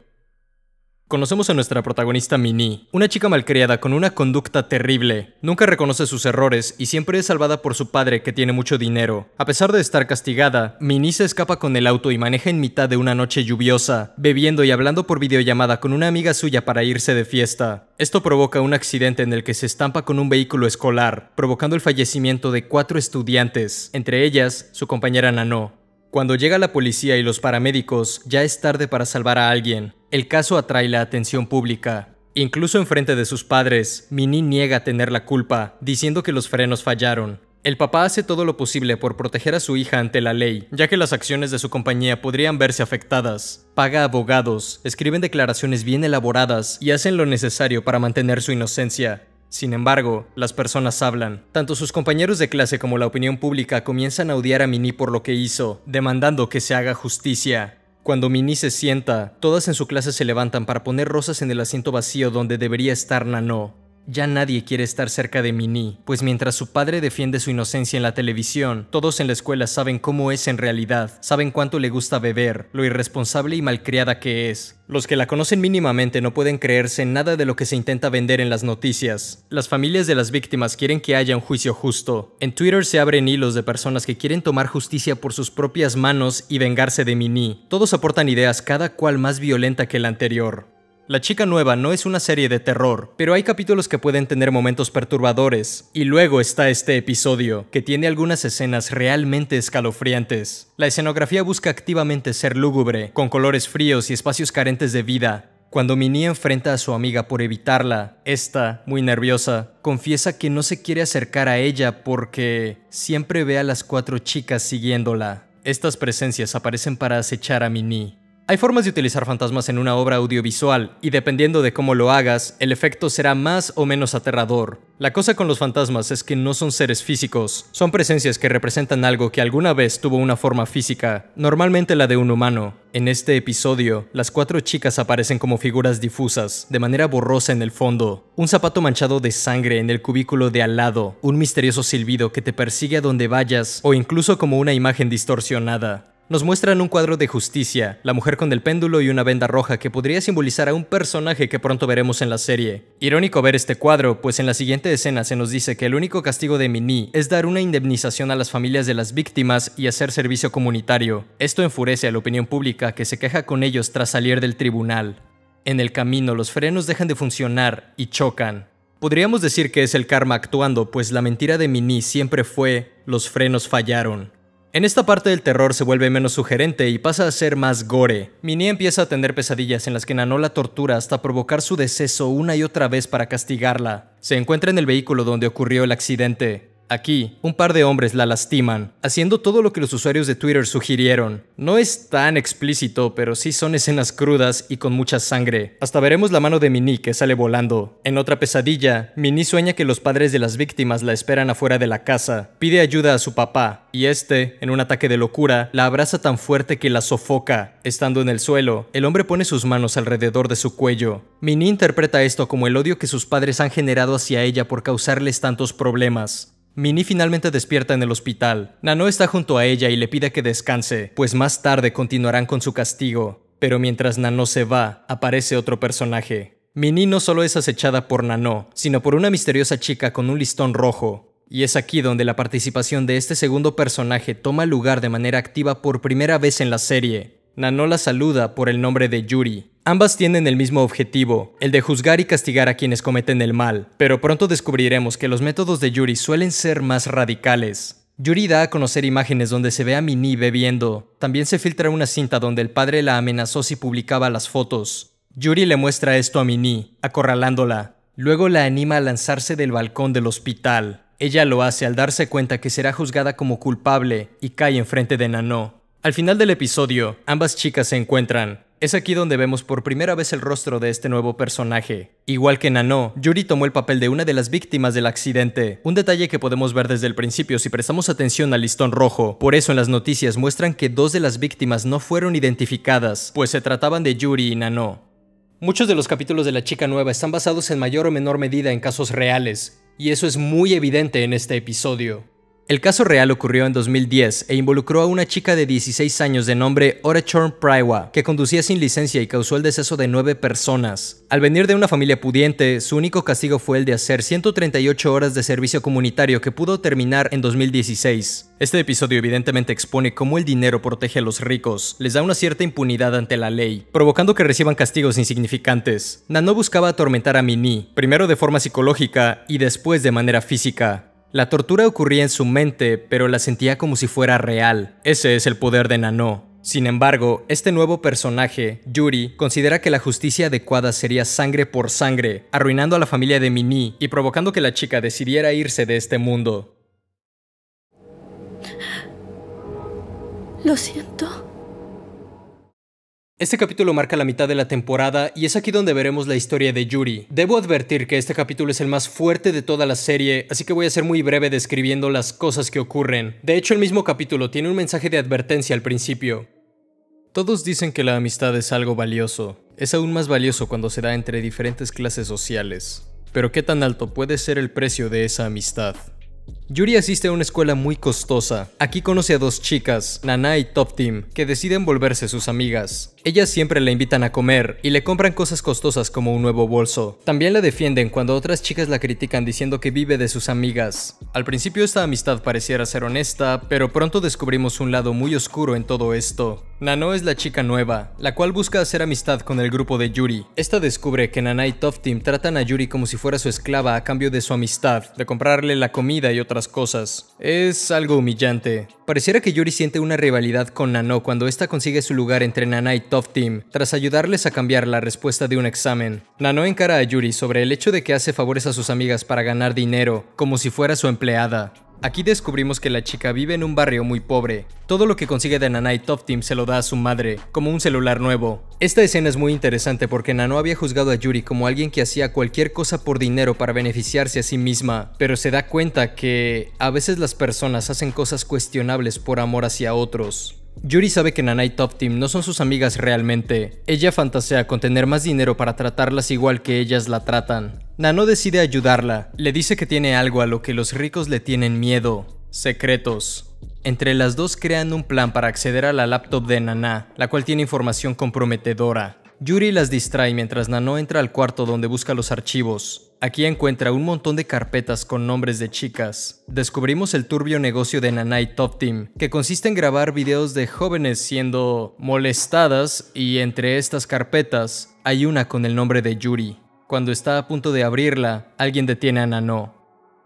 Conocemos a nuestra protagonista Minnie, una chica malcriada con una conducta terrible. Nunca reconoce sus errores y siempre es salvada por su padre que tiene mucho dinero. A pesar de estar castigada, Minnie se escapa con el auto y maneja en mitad de una noche lluviosa, bebiendo y hablando por videollamada con una amiga suya para irse de fiesta. Esto provoca un accidente en el que se estampa con un vehículo escolar, provocando el fallecimiento de cuatro estudiantes, entre ellas su compañera Nano. Cuando llega la policía y los paramédicos, ya es tarde para salvar a alguien. El caso atrae la atención pública. Incluso enfrente de sus padres, Minnie niega tener la culpa, diciendo que los frenos fallaron. El papá hace todo lo posible por proteger a su hija ante la ley, ya que las acciones de su compañía podrían verse afectadas. Paga abogados, escriben declaraciones bien elaboradas y hacen lo necesario para mantener su inocencia. Sin embargo, las personas hablan. Tanto sus compañeros de clase como la opinión pública comienzan a odiar a Minnie por lo que hizo, demandando que se haga justicia. Cuando Minnie se sienta, todas en su clase se levantan para poner rosas en el asiento vacío donde debería estar Nanó. Ya nadie quiere estar cerca de Minnie, pues mientras su padre defiende su inocencia en la televisión, todos en la escuela saben cómo es en realidad, saben cuánto le gusta beber, lo irresponsable y malcriada que es. Los que la conocen mínimamente no pueden creerse en nada de lo que se intenta vender en las noticias. Las familias de las víctimas quieren que haya un juicio justo. En Twitter se abren hilos de personas que quieren tomar justicia por sus propias manos y vengarse de Minnie. Todos aportan ideas cada cual más violenta que la anterior. La Chica Nueva no es una serie de terror, pero hay capítulos que pueden tener momentos perturbadores. Y luego está este episodio, que tiene algunas escenas realmente escalofriantes. La escenografía busca activamente ser lúgubre, con colores fríos y espacios carentes de vida, cuando Minnie enfrenta a su amiga por evitarla, esta, muy nerviosa, confiesa que no se quiere acercar a ella porque siempre ve a las cuatro chicas siguiéndola. Estas presencias aparecen para acechar a Minnie. Hay formas de utilizar fantasmas en una obra audiovisual, y dependiendo de cómo lo hagas, el efecto será más o menos aterrador. La cosa con los fantasmas es que no son seres físicos, son presencias que representan algo que alguna vez tuvo una forma física, normalmente la de un humano. En este episodio, las cuatro chicas aparecen como figuras difusas, de manera borrosa en el fondo, un zapato manchado de sangre en el cubículo de al lado, un misterioso silbido que te persigue a donde vayas, o incluso como una imagen distorsionada. Nos muestran un cuadro de justicia, la mujer con el péndulo y una venda roja que podría simbolizar a un personaje que pronto veremos en la serie. Irónico ver este cuadro, pues en la siguiente escena se nos dice que el único castigo de Minnie es dar una indemnización a las familias de las víctimas y hacer servicio comunitario. Esto enfurece a la opinión pública que se queja con ellos tras salir del tribunal. En el camino los frenos dejan de funcionar y chocan. Podríamos decir que es el karma actuando, pues la mentira de Minnie siempre fue los frenos fallaron. En esta parte del terror se vuelve menos sugerente y pasa a ser más gore. Minnie empieza a tener pesadillas en las que Nanó la tortura hasta provocar su deceso una y otra vez para castigarla. Se encuentra en el vehículo donde ocurrió el accidente. Aquí, un par de hombres la lastiman, haciendo todo lo que los usuarios de Twitter sugirieron. No es tan explícito, pero sí son escenas crudas y con mucha sangre. Hasta veremos la mano de Minnie que sale volando. En otra pesadilla, Minnie sueña que los padres de las víctimas la esperan afuera de la casa. Pide ayuda a su papá, y este, en un ataque de locura, la abraza tan fuerte que la sofoca. Estando en el suelo, el hombre pone sus manos alrededor de su cuello. Minnie interpreta esto como el odio que sus padres han generado hacia ella por causarles tantos problemas. Minnie finalmente despierta en el hospital. Nano está junto a ella y le pide que descanse, pues más tarde continuarán con su castigo. Pero mientras Nano se va, aparece otro personaje. Minnie no solo es acechada por Nano, sino por una misteriosa chica con un listón rojo, y es aquí donde la participación de este segundo personaje toma lugar de manera activa por primera vez en la serie. Nano la saluda por el nombre de Yuri, Ambas tienen el mismo objetivo, el de juzgar y castigar a quienes cometen el mal, pero pronto descubriremos que los métodos de Yuri suelen ser más radicales. Yuri da a conocer imágenes donde se ve a Minnie bebiendo. También se filtra una cinta donde el padre la amenazó si publicaba las fotos. Yuri le muestra esto a Minnie, acorralándola. Luego la anima a lanzarse del balcón del hospital. Ella lo hace al darse cuenta que será juzgada como culpable y cae enfrente de Nano. Al final del episodio, ambas chicas se encuentran. Es aquí donde vemos por primera vez el rostro de este nuevo personaje. Igual que Nano, Yuri tomó el papel de una de las víctimas del accidente, un detalle que podemos ver desde el principio si prestamos atención al listón rojo. Por eso en las noticias muestran que dos de las víctimas no fueron identificadas, pues se trataban de Yuri y Nano. Muchos de los capítulos de La Chica Nueva están basados en mayor o menor medida en casos reales, y eso es muy evidente en este episodio. El caso real ocurrió en 2010 e involucró a una chica de 16 años de nombre Orachorn Prywa, que conducía sin licencia y causó el deceso de nueve personas. Al venir de una familia pudiente, su único castigo fue el de hacer 138 horas de servicio comunitario que pudo terminar en 2016. Este episodio evidentemente expone cómo el dinero protege a los ricos, les da una cierta impunidad ante la ley, provocando que reciban castigos insignificantes. Nano buscaba atormentar a Mini, primero de forma psicológica y después de manera física. La tortura ocurría en su mente, pero la sentía como si fuera real. Ese es el poder de Nano. Sin embargo, este nuevo personaje, Yuri, considera que la justicia adecuada sería sangre por sangre, arruinando a la familia de Minnie y provocando que la chica decidiera irse de este mundo. Lo siento. Este capítulo marca la mitad de la temporada y es aquí donde veremos la historia de Yuri. Debo advertir que este capítulo es el más fuerte de toda la serie, así que voy a ser muy breve describiendo las cosas que ocurren. De hecho, el mismo capítulo tiene un mensaje de advertencia al principio. Todos dicen que la amistad es algo valioso. Es aún más valioso cuando se da entre diferentes clases sociales. Pero ¿qué tan alto puede ser el precio de esa amistad? Yuri asiste a una escuela muy costosa. Aquí conoce a dos chicas, Nana y Top Team, que deciden volverse sus amigas. Ellas siempre la invitan a comer y le compran cosas costosas como un nuevo bolso. También la defienden cuando otras chicas la critican diciendo que vive de sus amigas. Al principio esta amistad pareciera ser honesta, pero pronto descubrimos un lado muy oscuro en todo esto. Nano es la chica nueva, la cual busca hacer amistad con el grupo de Yuri. Esta descubre que Nana y Tough Team tratan a Yuri como si fuera su esclava a cambio de su amistad, de comprarle la comida y otras cosas. Es algo humillante. Pareciera que Yuri siente una rivalidad con Nano cuando esta consigue su lugar entre Nana y Tough Team, tras ayudarles a cambiar la respuesta de un examen. Nano encara a Yuri sobre el hecho de que hace favores a sus amigas para ganar dinero, como si fuera su empleada. Aquí descubrimos que la chica vive en un barrio muy pobre. Todo lo que consigue de Nanai Top Team se lo da a su madre, como un celular nuevo. Esta escena es muy interesante porque Nano había juzgado a Yuri como alguien que hacía cualquier cosa por dinero para beneficiarse a sí misma, pero se da cuenta que a veces las personas hacen cosas cuestionables por amor hacia otros. Yuri sabe que Nana y Top Team no son sus amigas realmente. Ella fantasea con tener más dinero para tratarlas igual que ellas la tratan. Nano decide ayudarla. Le dice que tiene algo a lo que los ricos le tienen miedo. Secretos. Entre las dos crean un plan para acceder a la laptop de Nana, la cual tiene información comprometedora. Yuri las distrae mientras Nano entra al cuarto donde busca los archivos. Aquí encuentra un montón de carpetas con nombres de chicas. Descubrimos el turbio negocio de Nanai Top Team, que consiste en grabar videos de jóvenes siendo molestadas y entre estas carpetas hay una con el nombre de Yuri. Cuando está a punto de abrirla, alguien detiene a Nano.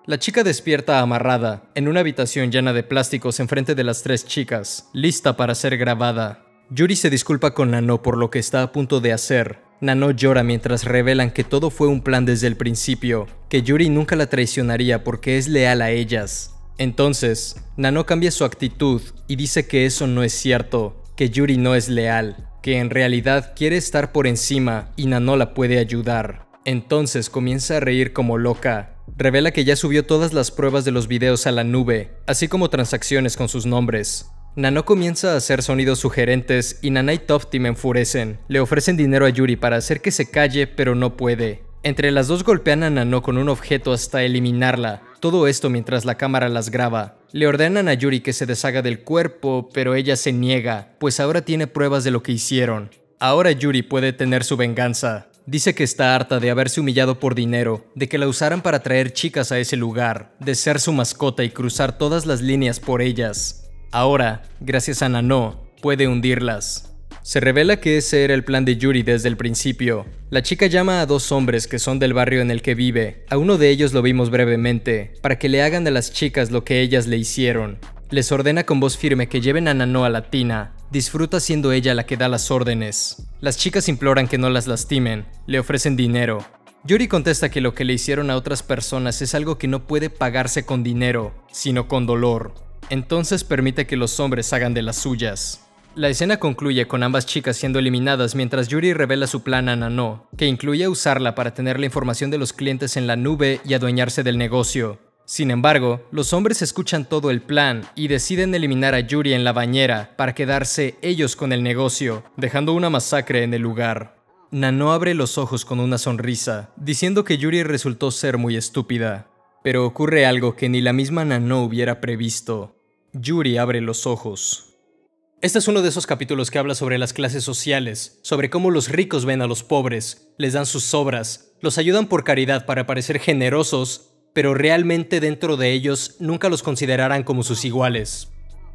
La chica despierta amarrada, en una habitación llena de plásticos enfrente de las tres chicas, lista para ser grabada. Yuri se disculpa con Nano por lo que está a punto de hacer. Nano llora mientras revelan que todo fue un plan desde el principio, que Yuri nunca la traicionaría porque es leal a ellas. Entonces, Nano cambia su actitud y dice que eso no es cierto, que Yuri no es leal, que en realidad quiere estar por encima y Nano la puede ayudar. Entonces comienza a reír como loca. Revela que ya subió todas las pruebas de los videos a la nube, así como transacciones con sus nombres. Nano comienza a hacer sonidos sugerentes y Nana y me enfurecen. Le ofrecen dinero a Yuri para hacer que se calle, pero no puede. Entre las dos golpean a Nano con un objeto hasta eliminarla. Todo esto mientras la cámara las graba. Le ordenan a Yuri que se deshaga del cuerpo, pero ella se niega, pues ahora tiene pruebas de lo que hicieron. Ahora Yuri puede tener su venganza. Dice que está harta de haberse humillado por dinero, de que la usaran para traer chicas a ese lugar, de ser su mascota y cruzar todas las líneas por ellas. Ahora, gracias a Nano, puede hundirlas. Se revela que ese era el plan de Yuri desde el principio. La chica llama a dos hombres que son del barrio en el que vive, a uno de ellos lo vimos brevemente, para que le hagan a las chicas lo que ellas le hicieron. Les ordena con voz firme que lleven a Nano a la tina, disfruta siendo ella la que da las órdenes. Las chicas imploran que no las lastimen, le ofrecen dinero. Yuri contesta que lo que le hicieron a otras personas es algo que no puede pagarse con dinero, sino con dolor entonces permite que los hombres hagan de las suyas. La escena concluye con ambas chicas siendo eliminadas mientras Yuri revela su plan a Nano, que incluye usarla para tener la información de los clientes en la nube y adueñarse del negocio. Sin embargo, los hombres escuchan todo el plan y deciden eliminar a Yuri en la bañera para quedarse ellos con el negocio, dejando una masacre en el lugar. Nano abre los ojos con una sonrisa, diciendo que Yuri resultó ser muy estúpida. Pero ocurre algo que ni la misma Nano hubiera previsto. Yuri abre los ojos. Este es uno de esos capítulos que habla sobre las clases sociales, sobre cómo los ricos ven a los pobres, les dan sus obras, los ayudan por caridad para parecer generosos, pero realmente dentro de ellos nunca los considerarán como sus iguales.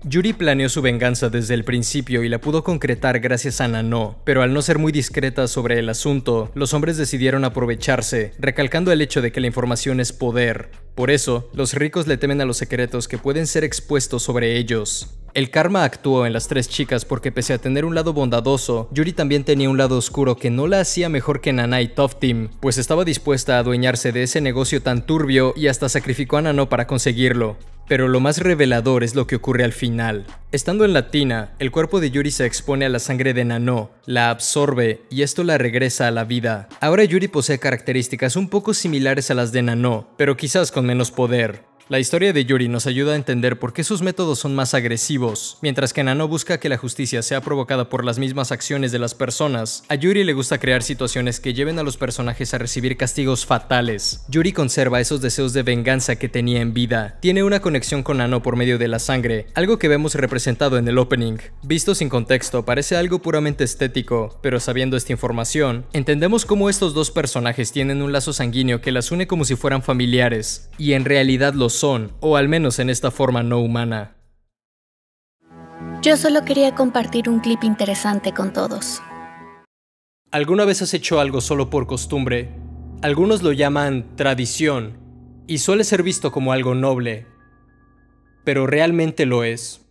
Yuri planeó su venganza desde el principio y la pudo concretar gracias a Nano, pero al no ser muy discreta sobre el asunto, los hombres decidieron aprovecharse, recalcando el hecho de que la información es poder, por eso, los ricos le temen a los secretos que pueden ser expuestos sobre ellos. El karma actuó en las tres chicas porque pese a tener un lado bondadoso, Yuri también tenía un lado oscuro que no la hacía mejor que Nana y pues estaba dispuesta a adueñarse de ese negocio tan turbio y hasta sacrificó a Nano para conseguirlo. Pero lo más revelador es lo que ocurre al final. Estando en la tina, el cuerpo de Yuri se expone a la sangre de Nano, la absorbe y esto la regresa a la vida. Ahora Yuri posee características un poco similares a las de Nano, pero quizás con menos poder. La historia de Yuri nos ayuda a entender por qué sus métodos son más agresivos. Mientras que Nano busca que la justicia sea provocada por las mismas acciones de las personas, a Yuri le gusta crear situaciones que lleven a los personajes a recibir castigos fatales. Yuri conserva esos deseos de venganza que tenía en vida. Tiene una conexión con Nano por medio de la sangre, algo que vemos representado en el opening. Visto sin contexto, parece algo puramente estético, pero sabiendo esta información, entendemos cómo estos dos personajes tienen un lazo sanguíneo que las une como si fueran familiares, y en realidad los son, o al menos en esta forma no humana. Yo solo quería compartir un clip interesante con todos. ¿Alguna vez has hecho algo solo por costumbre? Algunos lo llaman tradición, y suele ser visto como algo noble, pero realmente lo es.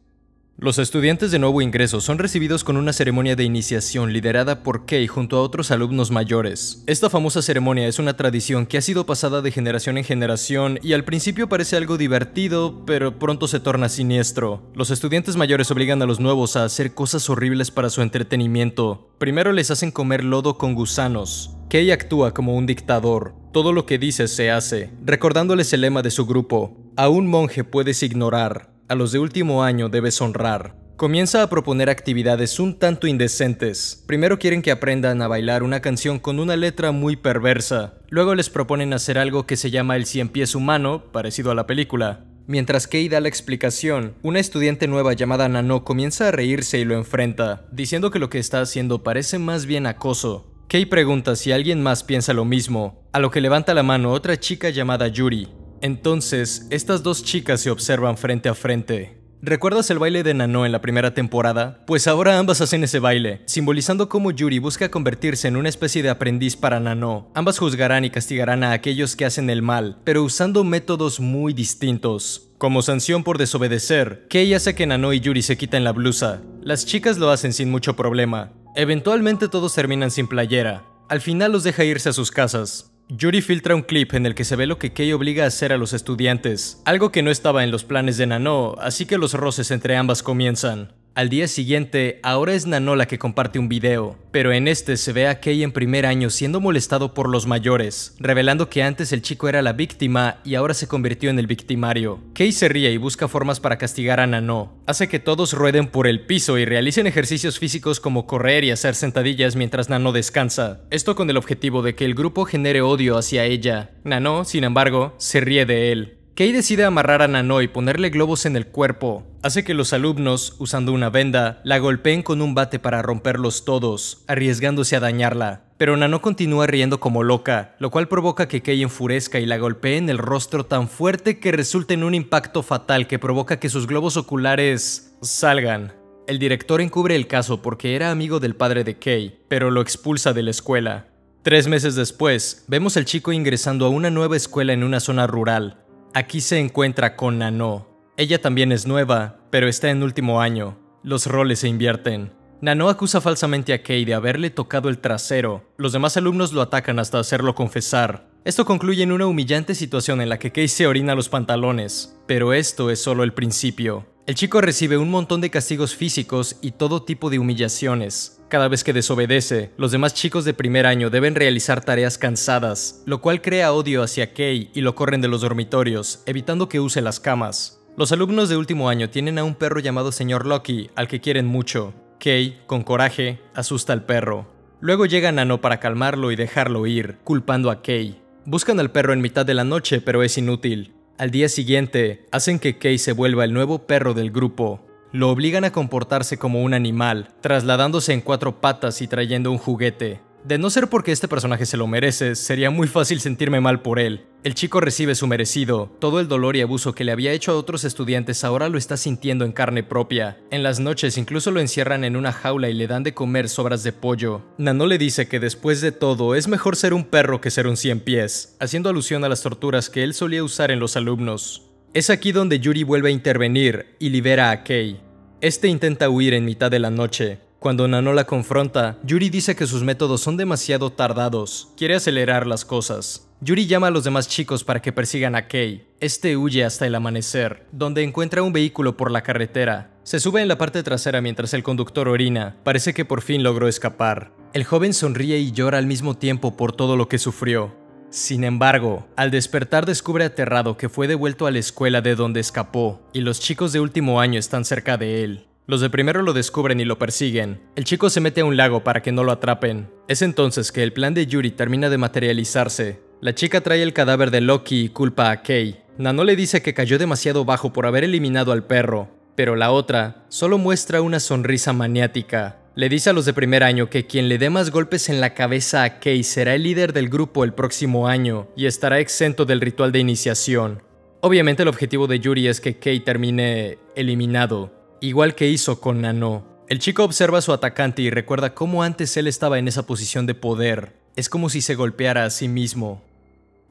Los estudiantes de nuevo ingreso son recibidos con una ceremonia de iniciación liderada por Kei junto a otros alumnos mayores. Esta famosa ceremonia es una tradición que ha sido pasada de generación en generación y al principio parece algo divertido, pero pronto se torna siniestro. Los estudiantes mayores obligan a los nuevos a hacer cosas horribles para su entretenimiento. Primero les hacen comer lodo con gusanos. Kei actúa como un dictador. Todo lo que dice se hace, recordándoles el lema de su grupo. A un monje puedes ignorar, a los de último año debes honrar. Comienza a proponer actividades un tanto indecentes. Primero quieren que aprendan a bailar una canción con una letra muy perversa. Luego les proponen hacer algo que se llama el cien pies humano, parecido a la película. Mientras Kei da la explicación, una estudiante nueva llamada Nano comienza a reírse y lo enfrenta, diciendo que lo que está haciendo parece más bien acoso. Kei pregunta si alguien más piensa lo mismo, a lo que levanta la mano otra chica llamada Yuri, entonces, estas dos chicas se observan frente a frente. ¿Recuerdas el baile de Nano en la primera temporada? Pues ahora ambas hacen ese baile, simbolizando cómo Yuri busca convertirse en una especie de aprendiz para Nano. Ambas juzgarán y castigarán a aquellos que hacen el mal, pero usando métodos muy distintos. Como sanción por desobedecer, Kei hace que Nano y Yuri se quiten la blusa. Las chicas lo hacen sin mucho problema. Eventualmente todos terminan sin playera. Al final los deja irse a sus casas. Yuri filtra un clip en el que se ve lo que Kei obliga a hacer a los estudiantes, algo que no estaba en los planes de Nano, así que los roces entre ambas comienzan. Al día siguiente, ahora es la que comparte un video, pero en este se ve a Kei en primer año siendo molestado por los mayores, revelando que antes el chico era la víctima y ahora se convirtió en el victimario. Kei se ríe y busca formas para castigar a Nano, hace que todos rueden por el piso y realicen ejercicios físicos como correr y hacer sentadillas mientras Nano descansa, esto con el objetivo de que el grupo genere odio hacia ella. Nano, sin embargo, se ríe de él. Kei decide amarrar a Nano y ponerle globos en el cuerpo. Hace que los alumnos, usando una venda, la golpeen con un bate para romperlos todos, arriesgándose a dañarla. Pero Nano continúa riendo como loca, lo cual provoca que Kei enfurezca y la golpee en el rostro tan fuerte que resulta en un impacto fatal que provoca que sus globos oculares salgan. El director encubre el caso porque era amigo del padre de Kei, pero lo expulsa de la escuela. Tres meses después, vemos al chico ingresando a una nueva escuela en una zona rural, Aquí se encuentra con Nano. Ella también es nueva, pero está en último año. Los roles se invierten. Nano acusa falsamente a Kei de haberle tocado el trasero. Los demás alumnos lo atacan hasta hacerlo confesar. Esto concluye en una humillante situación en la que Kay se orina los pantalones, pero esto es solo el principio. El chico recibe un montón de castigos físicos y todo tipo de humillaciones. Cada vez que desobedece, los demás chicos de primer año deben realizar tareas cansadas, lo cual crea odio hacia Kei y lo corren de los dormitorios, evitando que use las camas. Los alumnos de último año tienen a un perro llamado Señor Loki, al que quieren mucho. Kei, con coraje, asusta al perro. Luego llega Nano para calmarlo y dejarlo ir, culpando a Kei. Buscan al perro en mitad de la noche, pero es inútil. Al día siguiente, hacen que Key se vuelva el nuevo perro del grupo. Lo obligan a comportarse como un animal, trasladándose en cuatro patas y trayendo un juguete. De no ser porque este personaje se lo merece, sería muy fácil sentirme mal por él. El chico recibe su merecido, todo el dolor y abuso que le había hecho a otros estudiantes ahora lo está sintiendo en carne propia. En las noches incluso lo encierran en una jaula y le dan de comer sobras de pollo. Nano le dice que después de todo es mejor ser un perro que ser un cien pies, haciendo alusión a las torturas que él solía usar en los alumnos. Es aquí donde Yuri vuelve a intervenir y libera a Kei. Este intenta huir en mitad de la noche, cuando Nano la confronta, Yuri dice que sus métodos son demasiado tardados, quiere acelerar las cosas. Yuri llama a los demás chicos para que persigan a Kei. Este huye hasta el amanecer, donde encuentra un vehículo por la carretera. Se sube en la parte trasera mientras el conductor orina, parece que por fin logró escapar. El joven sonríe y llora al mismo tiempo por todo lo que sufrió. Sin embargo, al despertar descubre aterrado que fue devuelto a la escuela de donde escapó, y los chicos de último año están cerca de él. Los de primero lo descubren y lo persiguen. El chico se mete a un lago para que no lo atrapen. Es entonces que el plan de Yuri termina de materializarse. La chica trae el cadáver de Loki y culpa a Kei. Nano le dice que cayó demasiado bajo por haber eliminado al perro, pero la otra solo muestra una sonrisa maniática. Le dice a los de primer año que quien le dé más golpes en la cabeza a Kei será el líder del grupo el próximo año y estará exento del ritual de iniciación. Obviamente el objetivo de Yuri es que Kei termine eliminado, igual que hizo con Nano. El chico observa a su atacante y recuerda cómo antes él estaba en esa posición de poder. Es como si se golpeara a sí mismo.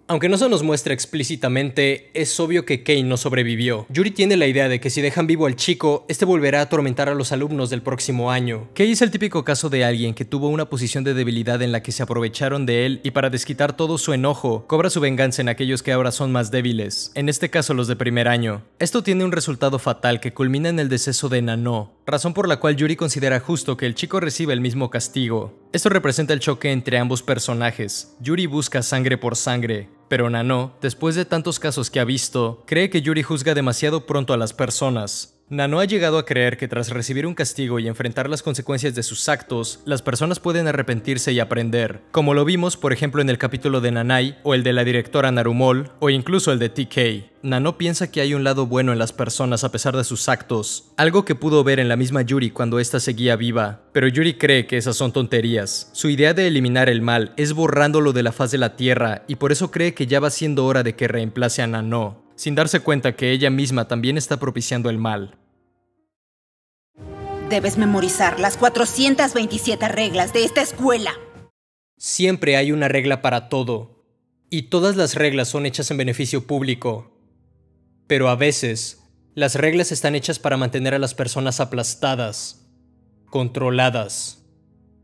Aunque no se nos muestra explícitamente, es obvio que Kane no sobrevivió. Yuri tiene la idea de que si dejan vivo al chico, este volverá a atormentar a los alumnos del próximo año. Kane es el típico caso de alguien que tuvo una posición de debilidad en la que se aprovecharon de él y para desquitar todo su enojo, cobra su venganza en aquellos que ahora son más débiles, en este caso los de primer año. Esto tiene un resultado fatal que culmina en el deceso de Nano. razón por la cual Yuri considera justo que el chico reciba el mismo castigo. Esto representa el choque entre ambos personajes. Yuri busca sangre por sangre, pero Nano, después de tantos casos que ha visto, cree que Yuri juzga demasiado pronto a las personas, Nano ha llegado a creer que tras recibir un castigo y enfrentar las consecuencias de sus actos, las personas pueden arrepentirse y aprender, como lo vimos por ejemplo en el capítulo de Nanai, o el de la directora Narumol, o incluso el de TK. Nano piensa que hay un lado bueno en las personas a pesar de sus actos, algo que pudo ver en la misma Yuri cuando esta seguía viva, pero Yuri cree que esas son tonterías. Su idea de eliminar el mal es borrándolo de la faz de la Tierra y por eso cree que ya va siendo hora de que reemplace a Nano sin darse cuenta que ella misma también está propiciando el mal. Debes memorizar las 427 reglas de esta escuela. Siempre hay una regla para todo, y todas las reglas son hechas en beneficio público. Pero a veces, las reglas están hechas para mantener a las personas aplastadas, controladas.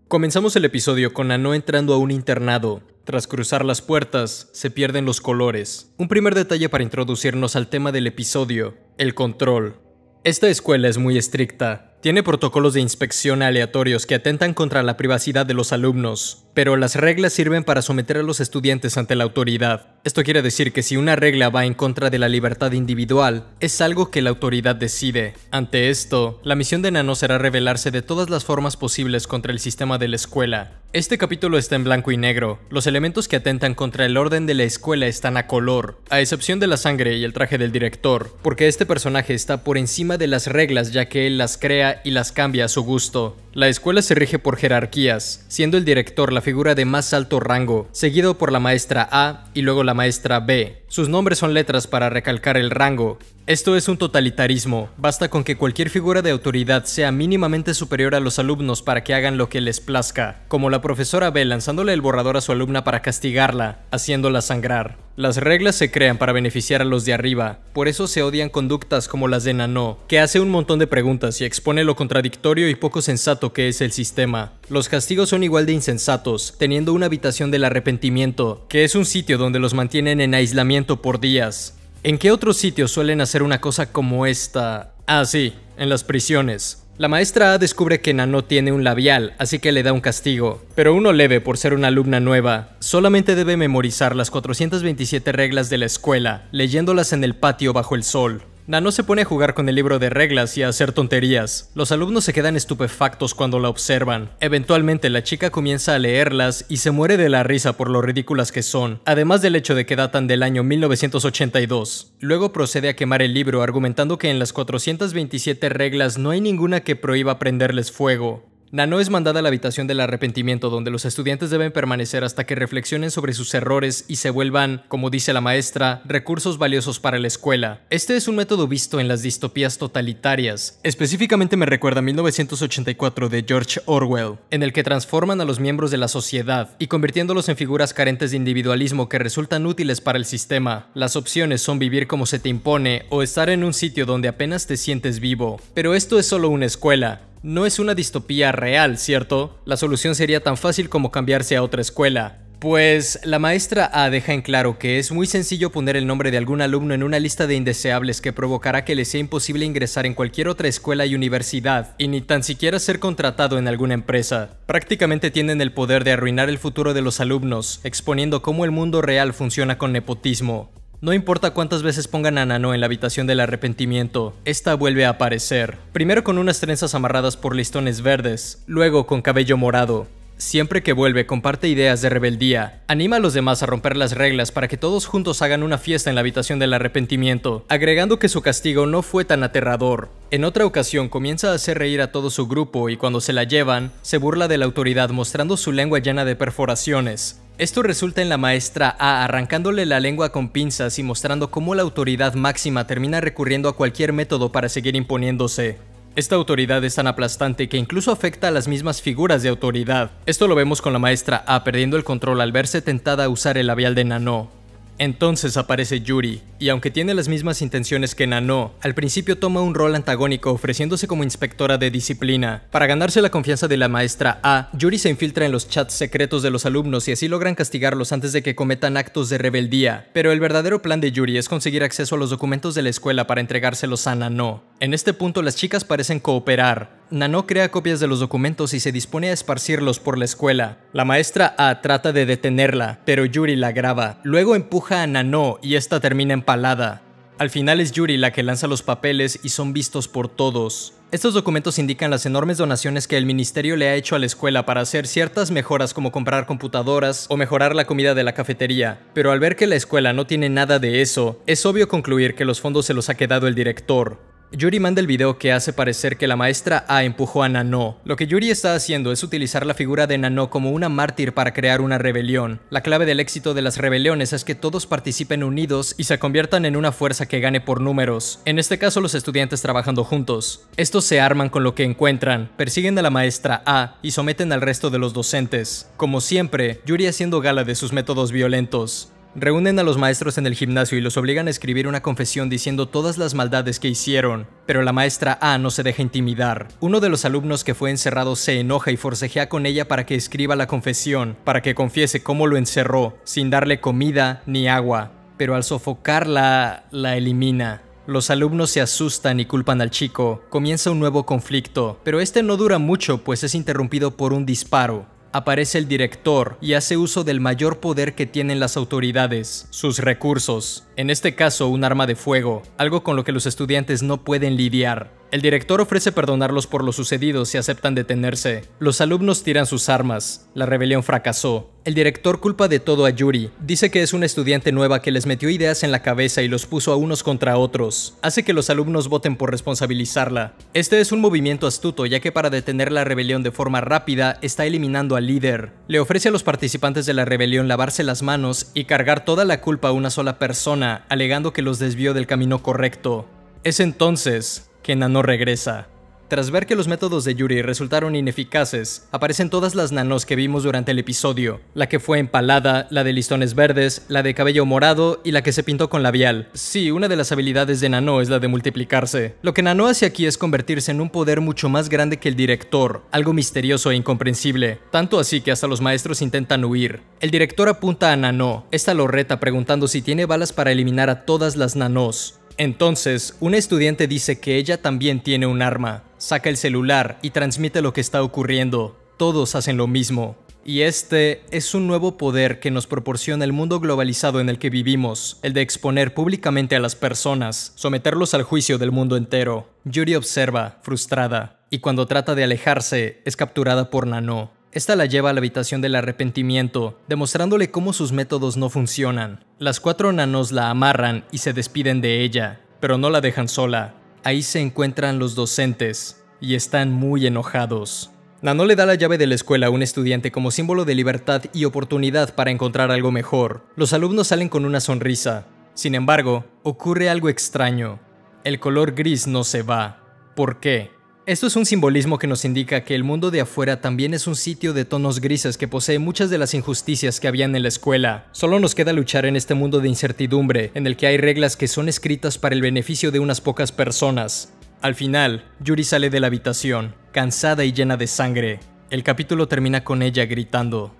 Comenzamos el episodio con Ano entrando a un internado tras cruzar las puertas, se pierden los colores. Un primer detalle para introducirnos al tema del episodio, el control. Esta escuela es muy estricta, tiene protocolos de inspección aleatorios que atentan contra la privacidad de los alumnos, pero las reglas sirven para someter a los estudiantes ante la autoridad. Esto quiere decir que si una regla va en contra de la libertad individual, es algo que la autoridad decide. Ante esto, la misión de Nano será rebelarse de todas las formas posibles contra el sistema de la escuela. Este capítulo está en blanco y negro, los elementos que atentan contra el orden de la escuela están a color, a excepción de la sangre y el traje del director, porque este personaje está por encima de las reglas ya que él las crea y las cambia a su gusto. La escuela se rige por jerarquías, siendo el director la figura de más alto rango, seguido por la maestra A y luego la maestra B. Sus nombres son letras para recalcar el rango, esto es un totalitarismo. Basta con que cualquier figura de autoridad sea mínimamente superior a los alumnos para que hagan lo que les plazca, como la profesora B lanzándole el borrador a su alumna para castigarla, haciéndola sangrar. Las reglas se crean para beneficiar a los de arriba, por eso se odian conductas como las de Nano, que hace un montón de preguntas y expone lo contradictorio y poco sensato que es el sistema. Los castigos son igual de insensatos, teniendo una habitación del arrepentimiento, que es un sitio donde los mantienen en aislamiento por días, ¿En qué otros sitios suelen hacer una cosa como esta? Ah, sí, en las prisiones. La maestra A descubre que Nano tiene un labial, así que le da un castigo, pero uno leve por ser una alumna nueva. Solamente debe memorizar las 427 reglas de la escuela, leyéndolas en el patio bajo el sol. Nano se pone a jugar con el libro de reglas y a hacer tonterías. Los alumnos se quedan estupefactos cuando la observan. Eventualmente la chica comienza a leerlas y se muere de la risa por lo ridículas que son, además del hecho de que datan del año 1982. Luego procede a quemar el libro argumentando que en las 427 reglas no hay ninguna que prohíba prenderles fuego. Nano es mandada a la habitación del arrepentimiento donde los estudiantes deben permanecer hasta que reflexionen sobre sus errores y se vuelvan, como dice la maestra, recursos valiosos para la escuela. Este es un método visto en las distopías totalitarias. Específicamente me recuerda a 1984 de George Orwell, en el que transforman a los miembros de la sociedad y convirtiéndolos en figuras carentes de individualismo que resultan útiles para el sistema. Las opciones son vivir como se te impone o estar en un sitio donde apenas te sientes vivo. Pero esto es solo una escuela. No es una distopía real, ¿cierto? La solución sería tan fácil como cambiarse a otra escuela. Pues la maestra A deja en claro que es muy sencillo poner el nombre de algún alumno en una lista de indeseables que provocará que le sea imposible ingresar en cualquier otra escuela y universidad, y ni tan siquiera ser contratado en alguna empresa. Prácticamente tienen el poder de arruinar el futuro de los alumnos, exponiendo cómo el mundo real funciona con nepotismo. No importa cuántas veces pongan a Nano en la habitación del arrepentimiento, esta vuelve a aparecer, primero con unas trenzas amarradas por listones verdes, luego con cabello morado, Siempre que vuelve comparte ideas de rebeldía, anima a los demás a romper las reglas para que todos juntos hagan una fiesta en la habitación del arrepentimiento, agregando que su castigo no fue tan aterrador. En otra ocasión comienza a hacer reír a todo su grupo y cuando se la llevan, se burla de la autoridad mostrando su lengua llena de perforaciones. Esto resulta en la maestra A arrancándole la lengua con pinzas y mostrando cómo la autoridad máxima termina recurriendo a cualquier método para seguir imponiéndose. Esta autoridad es tan aplastante que incluso afecta a las mismas figuras de autoridad. Esto lo vemos con la maestra A perdiendo el control al verse tentada a usar el labial de Nano. Entonces aparece Yuri, y aunque tiene las mismas intenciones que Nano, al principio toma un rol antagónico ofreciéndose como inspectora de disciplina. Para ganarse la confianza de la maestra A, Yuri se infiltra en los chats secretos de los alumnos y así logran castigarlos antes de que cometan actos de rebeldía, pero el verdadero plan de Yuri es conseguir acceso a los documentos de la escuela para entregárselos a Nano. En este punto las chicas parecen cooperar, Nano crea copias de los documentos y se dispone a esparcirlos por la escuela. La maestra A trata de detenerla, pero Yuri la graba. Luego empuja a Nano y esta termina empalada. Al final es Yuri la que lanza los papeles y son vistos por todos. Estos documentos indican las enormes donaciones que el ministerio le ha hecho a la escuela para hacer ciertas mejoras como comprar computadoras o mejorar la comida de la cafetería, pero al ver que la escuela no tiene nada de eso, es obvio concluir que los fondos se los ha quedado el director. Yuri manda el video que hace parecer que la maestra A empujó a Nano. Lo que Yuri está haciendo es utilizar la figura de Nano como una mártir para crear una rebelión. La clave del éxito de las rebeliones es que todos participen unidos y se conviertan en una fuerza que gane por números. En este caso los estudiantes trabajando juntos. Estos se arman con lo que encuentran, persiguen a la maestra A y someten al resto de los docentes. Como siempre, Yuri haciendo gala de sus métodos violentos. Reúnen a los maestros en el gimnasio y los obligan a escribir una confesión diciendo todas las maldades que hicieron, pero la maestra A no se deja intimidar. Uno de los alumnos que fue encerrado se enoja y forcejea con ella para que escriba la confesión, para que confiese cómo lo encerró, sin darle comida ni agua, pero al sofocarla, la elimina. Los alumnos se asustan y culpan al chico. Comienza un nuevo conflicto, pero este no dura mucho, pues es interrumpido por un disparo aparece el director y hace uso del mayor poder que tienen las autoridades, sus recursos. En este caso, un arma de fuego, algo con lo que los estudiantes no pueden lidiar. El director ofrece perdonarlos por lo sucedido si aceptan detenerse. Los alumnos tiran sus armas. La rebelión fracasó. El director culpa de todo a Yuri. Dice que es una estudiante nueva que les metió ideas en la cabeza y los puso a unos contra otros. Hace que los alumnos voten por responsabilizarla. Este es un movimiento astuto ya que para detener la rebelión de forma rápida está eliminando al líder. Le ofrece a los participantes de la rebelión lavarse las manos y cargar toda la culpa a una sola persona alegando que los desvió del camino correcto. Es entonces que Nano regresa. Tras ver que los métodos de Yuri resultaron ineficaces, aparecen todas las nanos que vimos durante el episodio, la que fue empalada, la de listones verdes, la de cabello morado y la que se pintó con labial. Sí, una de las habilidades de Nano es la de multiplicarse. Lo que Nano hace aquí es convertirse en un poder mucho más grande que el director, algo misterioso e incomprensible, tanto así que hasta los maestros intentan huir. El director apunta a Nano, esta lo reta preguntando si tiene balas para eliminar a todas las Nanos. Entonces, una estudiante dice que ella también tiene un arma, saca el celular y transmite lo que está ocurriendo. Todos hacen lo mismo. Y este es un nuevo poder que nos proporciona el mundo globalizado en el que vivimos, el de exponer públicamente a las personas, someterlos al juicio del mundo entero. Yuri observa, frustrada, y cuando trata de alejarse, es capturada por Nano. Esta la lleva a la habitación del arrepentimiento, demostrándole cómo sus métodos no funcionan. Las cuatro nanos la amarran y se despiden de ella, pero no la dejan sola. Ahí se encuentran los docentes y están muy enojados. Nano le da la llave de la escuela a un estudiante como símbolo de libertad y oportunidad para encontrar algo mejor. Los alumnos salen con una sonrisa. Sin embargo, ocurre algo extraño. El color gris no se va. ¿Por qué? Esto es un simbolismo que nos indica que el mundo de afuera también es un sitio de tonos grises que posee muchas de las injusticias que habían en la escuela. Solo nos queda luchar en este mundo de incertidumbre, en el que hay reglas que son escritas para el beneficio de unas pocas personas. Al final, Yuri sale de la habitación, cansada y llena de sangre. El capítulo termina con ella gritando.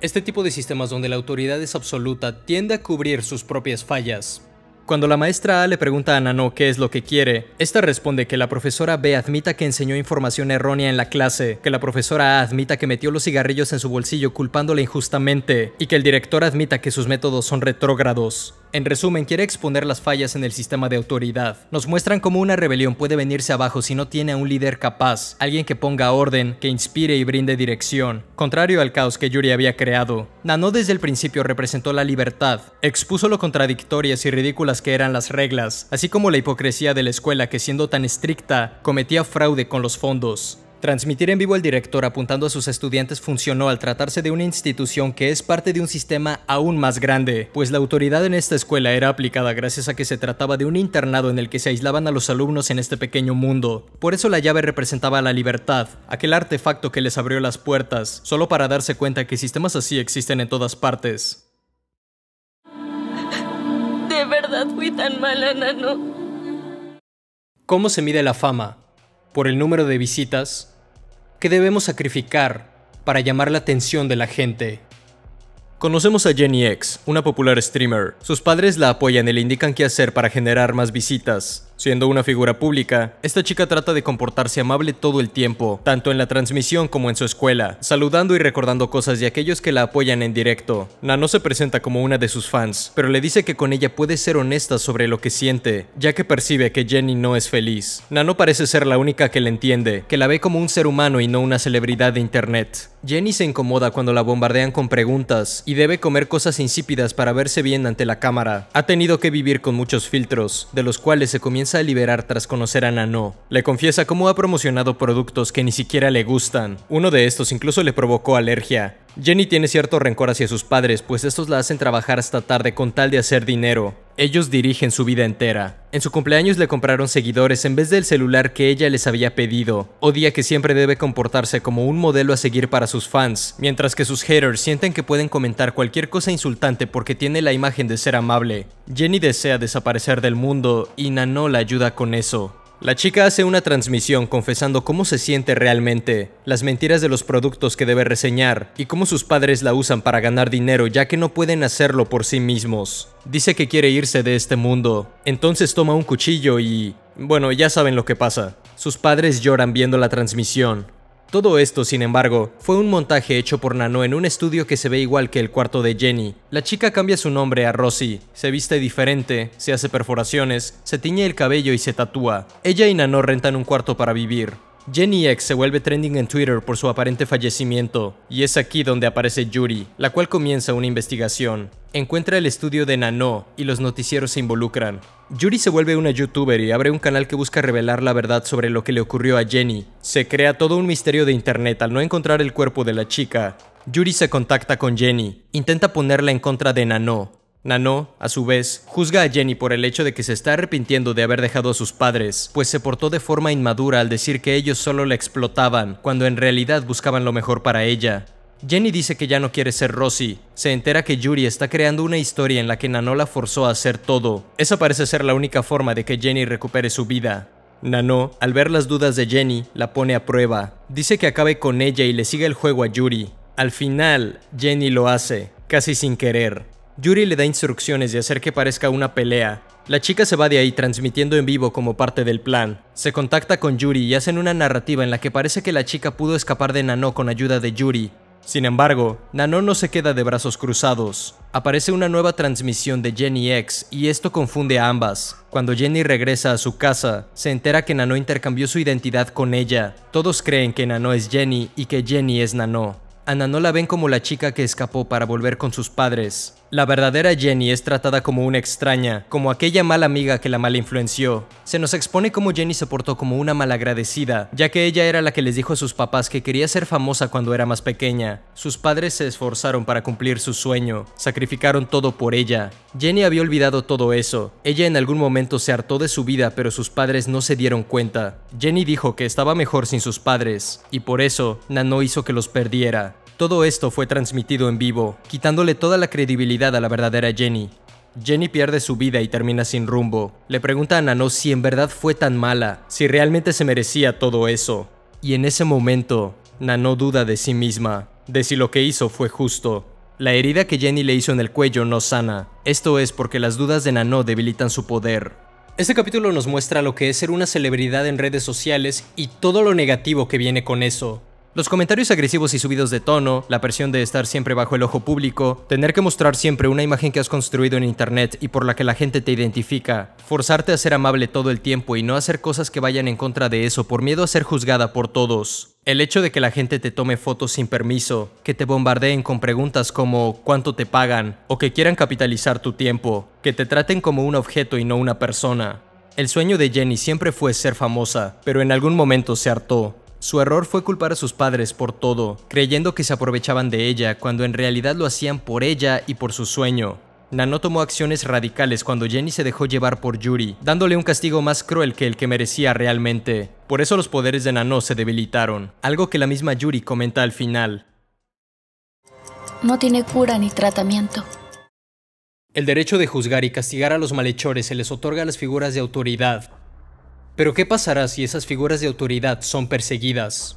Este tipo de sistemas donde la autoridad es absoluta tiende a cubrir sus propias fallas, cuando la maestra A le pregunta a Nano qué es lo que quiere, esta responde que la profesora B admita que enseñó información errónea en la clase, que la profesora A admita que metió los cigarrillos en su bolsillo culpándola injustamente, y que el director admita que sus métodos son retrógrados. En resumen, quiere exponer las fallas en el sistema de autoridad. Nos muestran cómo una rebelión puede venirse abajo si no tiene a un líder capaz, alguien que ponga orden, que inspire y brinde dirección, contrario al caos que Yuri había creado. Nano desde el principio representó la libertad, expuso lo contradictorias y ridículas que eran las reglas, así como la hipocresía de la escuela que siendo tan estricta cometía fraude con los fondos. Transmitir en vivo el director apuntando a sus estudiantes funcionó al tratarse de una institución que es parte de un sistema aún más grande, pues la autoridad en esta escuela era aplicada gracias a que se trataba de un internado en el que se aislaban a los alumnos en este pequeño mundo. Por eso la llave representaba la libertad, aquel artefacto que les abrió las puertas, solo para darse cuenta que sistemas así existen en todas partes. [laughs] De verdad fui tan mala, Nano. ¿Cómo se mide la fama? ¿Por el número de visitas? ¿Qué debemos sacrificar para llamar la atención de la gente. Conocemos a Jenny X, una popular streamer. Sus padres la apoyan y le indican qué hacer para generar más visitas. Siendo una figura pública, esta chica trata de comportarse amable todo el tiempo, tanto en la transmisión como en su escuela, saludando y recordando cosas de aquellos que la apoyan en directo. Nano se presenta como una de sus fans, pero le dice que con ella puede ser honesta sobre lo que siente, ya que percibe que Jenny no es feliz. Nano parece ser la única que le entiende, que la ve como un ser humano y no una celebridad de internet. Jenny se incomoda cuando la bombardean con preguntas y debe comer cosas insípidas para verse bien ante la cámara. Ha tenido que vivir con muchos filtros, de los cuales se comienza a liberar tras conocer a Nano. Le confiesa cómo ha promocionado productos que ni siquiera le gustan. Uno de estos incluso le provocó alergia. Jenny tiene cierto rencor hacia sus padres, pues estos la hacen trabajar hasta tarde con tal de hacer dinero. Ellos dirigen su vida entera. En su cumpleaños le compraron seguidores en vez del celular que ella les había pedido. Odia que siempre debe comportarse como un modelo a seguir para sus fans, mientras que sus haters sienten que pueden comentar cualquier cosa insultante porque tiene la imagen de ser amable. Jenny desea desaparecer del mundo y Nano la ayuda con eso. La chica hace una transmisión confesando cómo se siente realmente, las mentiras de los productos que debe reseñar y cómo sus padres la usan para ganar dinero ya que no pueden hacerlo por sí mismos. Dice que quiere irse de este mundo, entonces toma un cuchillo y... bueno, ya saben lo que pasa. Sus padres lloran viendo la transmisión, todo esto, sin embargo, fue un montaje hecho por Nano en un estudio que se ve igual que el cuarto de Jenny. La chica cambia su nombre a Rosie, se viste diferente, se hace perforaciones, se tiñe el cabello y se tatúa. Ella y Nano rentan un cuarto para vivir. Jenny X se vuelve trending en Twitter por su aparente fallecimiento, y es aquí donde aparece Yuri, la cual comienza una investigación. Encuentra el estudio de Nano y los noticieros se involucran. Yuri se vuelve una youtuber y abre un canal que busca revelar la verdad sobre lo que le ocurrió a Jenny. Se crea todo un misterio de internet al no encontrar el cuerpo de la chica. Yuri se contacta con Jenny, intenta ponerla en contra de Nano, Nano, a su vez, juzga a Jenny por el hecho de que se está arrepintiendo de haber dejado a sus padres, pues se portó de forma inmadura al decir que ellos solo la explotaban, cuando en realidad buscaban lo mejor para ella. Jenny dice que ya no quiere ser Rosie. Se entera que Yuri está creando una historia en la que Nano la forzó a hacer todo. Esa parece ser la única forma de que Jenny recupere su vida. Nano, al ver las dudas de Jenny, la pone a prueba. Dice que acabe con ella y le siga el juego a Yuri. Al final, Jenny lo hace, casi sin querer. Yuri le da instrucciones de hacer que parezca una pelea. La chica se va de ahí transmitiendo en vivo como parte del plan. Se contacta con Yuri y hacen una narrativa en la que parece que la chica pudo escapar de Nano con ayuda de Yuri. Sin embargo, Nano no se queda de brazos cruzados. Aparece una nueva transmisión de Jenny X y esto confunde a ambas. Cuando Jenny regresa a su casa, se entera que Nano intercambió su identidad con ella. Todos creen que Nano es Jenny y que Jenny es Nano. A Nano la ven como la chica que escapó para volver con sus padres, la verdadera Jenny es tratada como una extraña, como aquella mala amiga que la mal influenció. Se nos expone cómo Jenny se portó como una malagradecida, ya que ella era la que les dijo a sus papás que quería ser famosa cuando era más pequeña. Sus padres se esforzaron para cumplir su sueño, sacrificaron todo por ella. Jenny había olvidado todo eso. Ella en algún momento se hartó de su vida, pero sus padres no se dieron cuenta. Jenny dijo que estaba mejor sin sus padres, y por eso, Nano hizo que los perdiera. Todo esto fue transmitido en vivo, quitándole toda la credibilidad a la verdadera Jenny. Jenny pierde su vida y termina sin rumbo. Le pregunta a Nano si en verdad fue tan mala, si realmente se merecía todo eso. Y en ese momento, Nano duda de sí misma, de si lo que hizo fue justo. La herida que Jenny le hizo en el cuello no sana. Esto es porque las dudas de Nano debilitan su poder. Este capítulo nos muestra lo que es ser una celebridad en redes sociales y todo lo negativo que viene con eso. Los comentarios agresivos y subidos de tono, la presión de estar siempre bajo el ojo público, tener que mostrar siempre una imagen que has construido en internet y por la que la gente te identifica, forzarte a ser amable todo el tiempo y no hacer cosas que vayan en contra de eso por miedo a ser juzgada por todos. El hecho de que la gente te tome fotos sin permiso, que te bombardeen con preguntas como cuánto te pagan o que quieran capitalizar tu tiempo, que te traten como un objeto y no una persona. El sueño de Jenny siempre fue ser famosa, pero en algún momento se hartó. Su error fue culpar a sus padres por todo, creyendo que se aprovechaban de ella cuando en realidad lo hacían por ella y por su sueño. Nano tomó acciones radicales cuando Jenny se dejó llevar por Yuri, dándole un castigo más cruel que el que merecía realmente. Por eso los poderes de Nano se debilitaron, algo que la misma Yuri comenta al final. No tiene cura ni tratamiento. El derecho de juzgar y castigar a los malhechores se les otorga a las figuras de autoridad, pero ¿qué pasará si esas figuras de autoridad son perseguidas?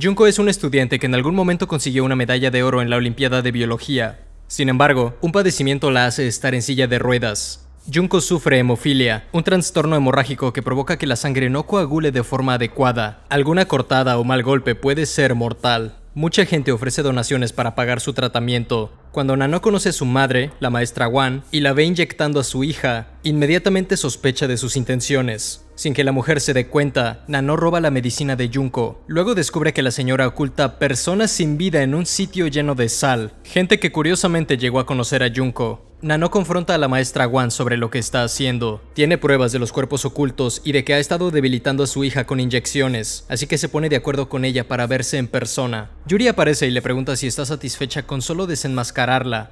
Junko es un estudiante que en algún momento consiguió una medalla de oro en la Olimpiada de Biología. Sin embargo, un padecimiento la hace estar en silla de ruedas. Junko sufre hemofilia, un trastorno hemorrágico que provoca que la sangre no coagule de forma adecuada. Alguna cortada o mal golpe puede ser mortal. Mucha gente ofrece donaciones para pagar su tratamiento, cuando Nano conoce a su madre, la maestra Wan, y la ve inyectando a su hija, inmediatamente sospecha de sus intenciones. Sin que la mujer se dé cuenta, Nano roba la medicina de Junko. Luego descubre que la señora oculta personas sin vida en un sitio lleno de sal, gente que curiosamente llegó a conocer a Junko. Nano confronta a la maestra Wan sobre lo que está haciendo. Tiene pruebas de los cuerpos ocultos y de que ha estado debilitando a su hija con inyecciones, así que se pone de acuerdo con ella para verse en persona. Yuri aparece y le pregunta si está satisfecha con solo desenmascarar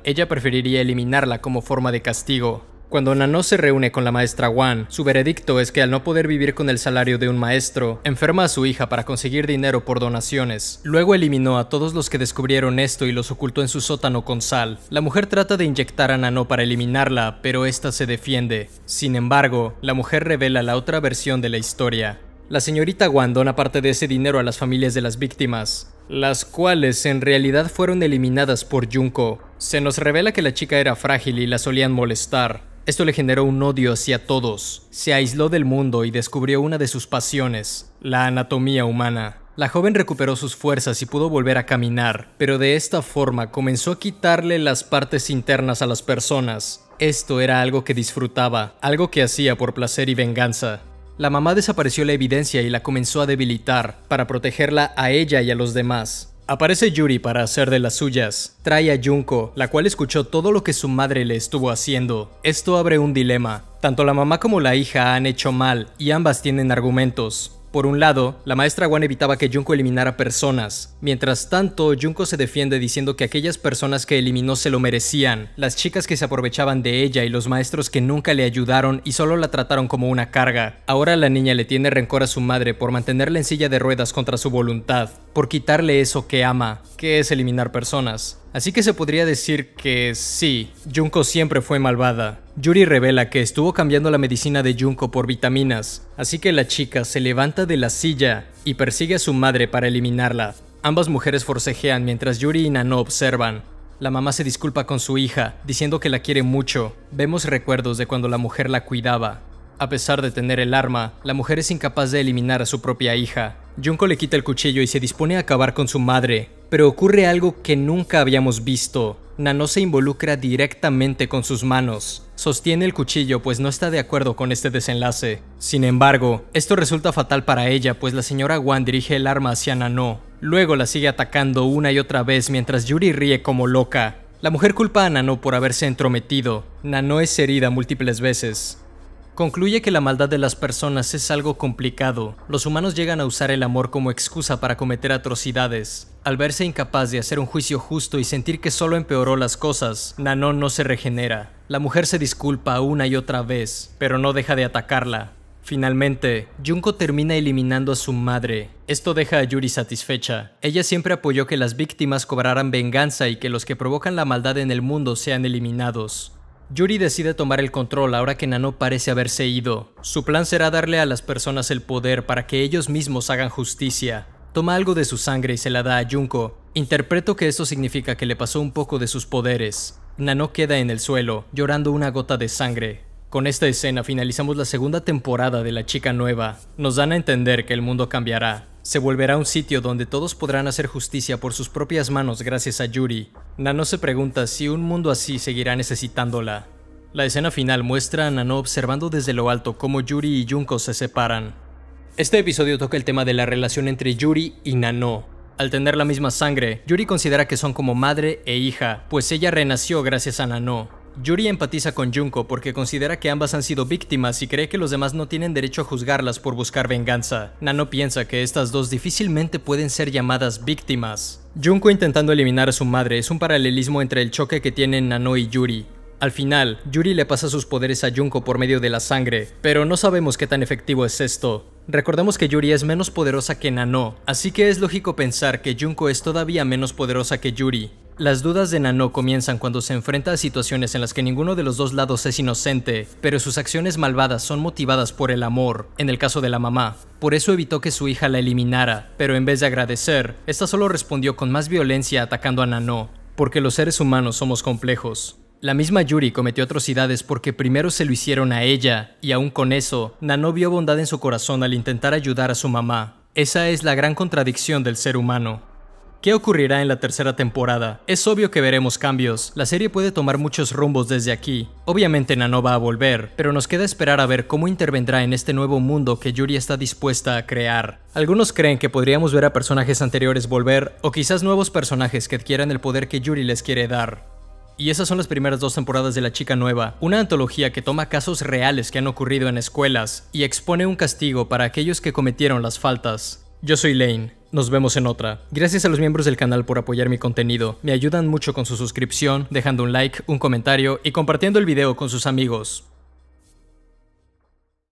ella preferiría eliminarla como forma de castigo. Cuando Nano se reúne con la maestra Wan, su veredicto es que al no poder vivir con el salario de un maestro, enferma a su hija para conseguir dinero por donaciones. Luego eliminó a todos los que descubrieron esto y los ocultó en su sótano con sal. La mujer trata de inyectar a Nano para eliminarla, pero esta se defiende. Sin embargo, la mujer revela la otra versión de la historia, la señorita Wan dona parte de ese dinero a las familias de las víctimas, las cuales en realidad fueron eliminadas por Junko. Se nos revela que la chica era frágil y la solían molestar. Esto le generó un odio hacia todos. Se aisló del mundo y descubrió una de sus pasiones, la anatomía humana. La joven recuperó sus fuerzas y pudo volver a caminar, pero de esta forma comenzó a quitarle las partes internas a las personas. Esto era algo que disfrutaba, algo que hacía por placer y venganza. La mamá desapareció la evidencia y la comenzó a debilitar para protegerla a ella y a los demás. Aparece Yuri para hacer de las suyas. Trae a Junko, la cual escuchó todo lo que su madre le estuvo haciendo. Esto abre un dilema. Tanto la mamá como la hija han hecho mal y ambas tienen argumentos. Por un lado, la maestra Wan evitaba que Junko eliminara personas. Mientras tanto, Junko se defiende diciendo que aquellas personas que eliminó se lo merecían, las chicas que se aprovechaban de ella y los maestros que nunca le ayudaron y solo la trataron como una carga. Ahora la niña le tiene rencor a su madre por mantenerla en silla de ruedas contra su voluntad, por quitarle eso que ama, que es eliminar personas. Así que se podría decir que sí, Junko siempre fue malvada. Yuri revela que estuvo cambiando la medicina de Junko por vitaminas, así que la chica se levanta de la silla y persigue a su madre para eliminarla. Ambas mujeres forcejean mientras Yuri y Nano observan. La mamá se disculpa con su hija, diciendo que la quiere mucho. Vemos recuerdos de cuando la mujer la cuidaba. A pesar de tener el arma, la mujer es incapaz de eliminar a su propia hija. Junko le quita el cuchillo y se dispone a acabar con su madre, pero ocurre algo que nunca habíamos visto. Nano se involucra directamente con sus manos. Sostiene el cuchillo pues no está de acuerdo con este desenlace. Sin embargo, esto resulta fatal para ella pues la señora Wan dirige el arma hacia Nano. Luego la sigue atacando una y otra vez mientras Yuri ríe como loca. La mujer culpa a Nano por haberse entrometido. Nano es herida múltiples veces. Concluye que la maldad de las personas es algo complicado. Los humanos llegan a usar el amor como excusa para cometer atrocidades. Al verse incapaz de hacer un juicio justo y sentir que solo empeoró las cosas, Nanon no se regenera. La mujer se disculpa una y otra vez, pero no deja de atacarla. Finalmente, Junko termina eliminando a su madre. Esto deja a Yuri satisfecha. Ella siempre apoyó que las víctimas cobraran venganza y que los que provocan la maldad en el mundo sean eliminados. Yuri decide tomar el control ahora que Nano parece haberse ido. Su plan será darle a las personas el poder para que ellos mismos hagan justicia. Toma algo de su sangre y se la da a Junko. Interpreto que esto significa que le pasó un poco de sus poderes. Nano queda en el suelo, llorando una gota de sangre. Con esta escena finalizamos la segunda temporada de La Chica Nueva. Nos dan a entender que el mundo cambiará, se volverá un sitio donde todos podrán hacer justicia por sus propias manos gracias a Yuri. Nano se pregunta si un mundo así seguirá necesitándola. La escena final muestra a Nano observando desde lo alto cómo Yuri y Junko se separan. Este episodio toca el tema de la relación entre Yuri y Nano. Al tener la misma sangre, Yuri considera que son como madre e hija, pues ella renació gracias a Nano. Yuri empatiza con Junko porque considera que ambas han sido víctimas y cree que los demás no tienen derecho a juzgarlas por buscar venganza. Nano piensa que estas dos difícilmente pueden ser llamadas víctimas. Junko intentando eliminar a su madre es un paralelismo entre el choque que tienen Nano y Yuri. Al final, Yuri le pasa sus poderes a Junko por medio de la sangre, pero no sabemos qué tan efectivo es esto. Recordemos que Yuri es menos poderosa que Nano, así que es lógico pensar que Junko es todavía menos poderosa que Yuri. Las dudas de Nano comienzan cuando se enfrenta a situaciones en las que ninguno de los dos lados es inocente, pero sus acciones malvadas son motivadas por el amor, en el caso de la mamá. Por eso evitó que su hija la eliminara, pero en vez de agradecer, esta solo respondió con más violencia atacando a Nano, porque los seres humanos somos complejos. La misma Yuri cometió atrocidades porque primero se lo hicieron a ella, y aún con eso, Nano vio bondad en su corazón al intentar ayudar a su mamá. Esa es la gran contradicción del ser humano. ¿Qué ocurrirá en la tercera temporada? Es obvio que veremos cambios, la serie puede tomar muchos rumbos desde aquí. Obviamente Nano va a volver, pero nos queda esperar a ver cómo intervendrá en este nuevo mundo que Yuri está dispuesta a crear. Algunos creen que podríamos ver a personajes anteriores volver, o quizás nuevos personajes que adquieran el poder que Yuri les quiere dar. Y esas son las primeras dos temporadas de La Chica Nueva, una antología que toma casos reales que han ocurrido en escuelas y expone un castigo para aquellos que cometieron las faltas. Yo soy Lane, nos vemos en otra. Gracias a los miembros del canal por apoyar mi contenido. Me ayudan mucho con su suscripción, dejando un like, un comentario y compartiendo el video con sus amigos.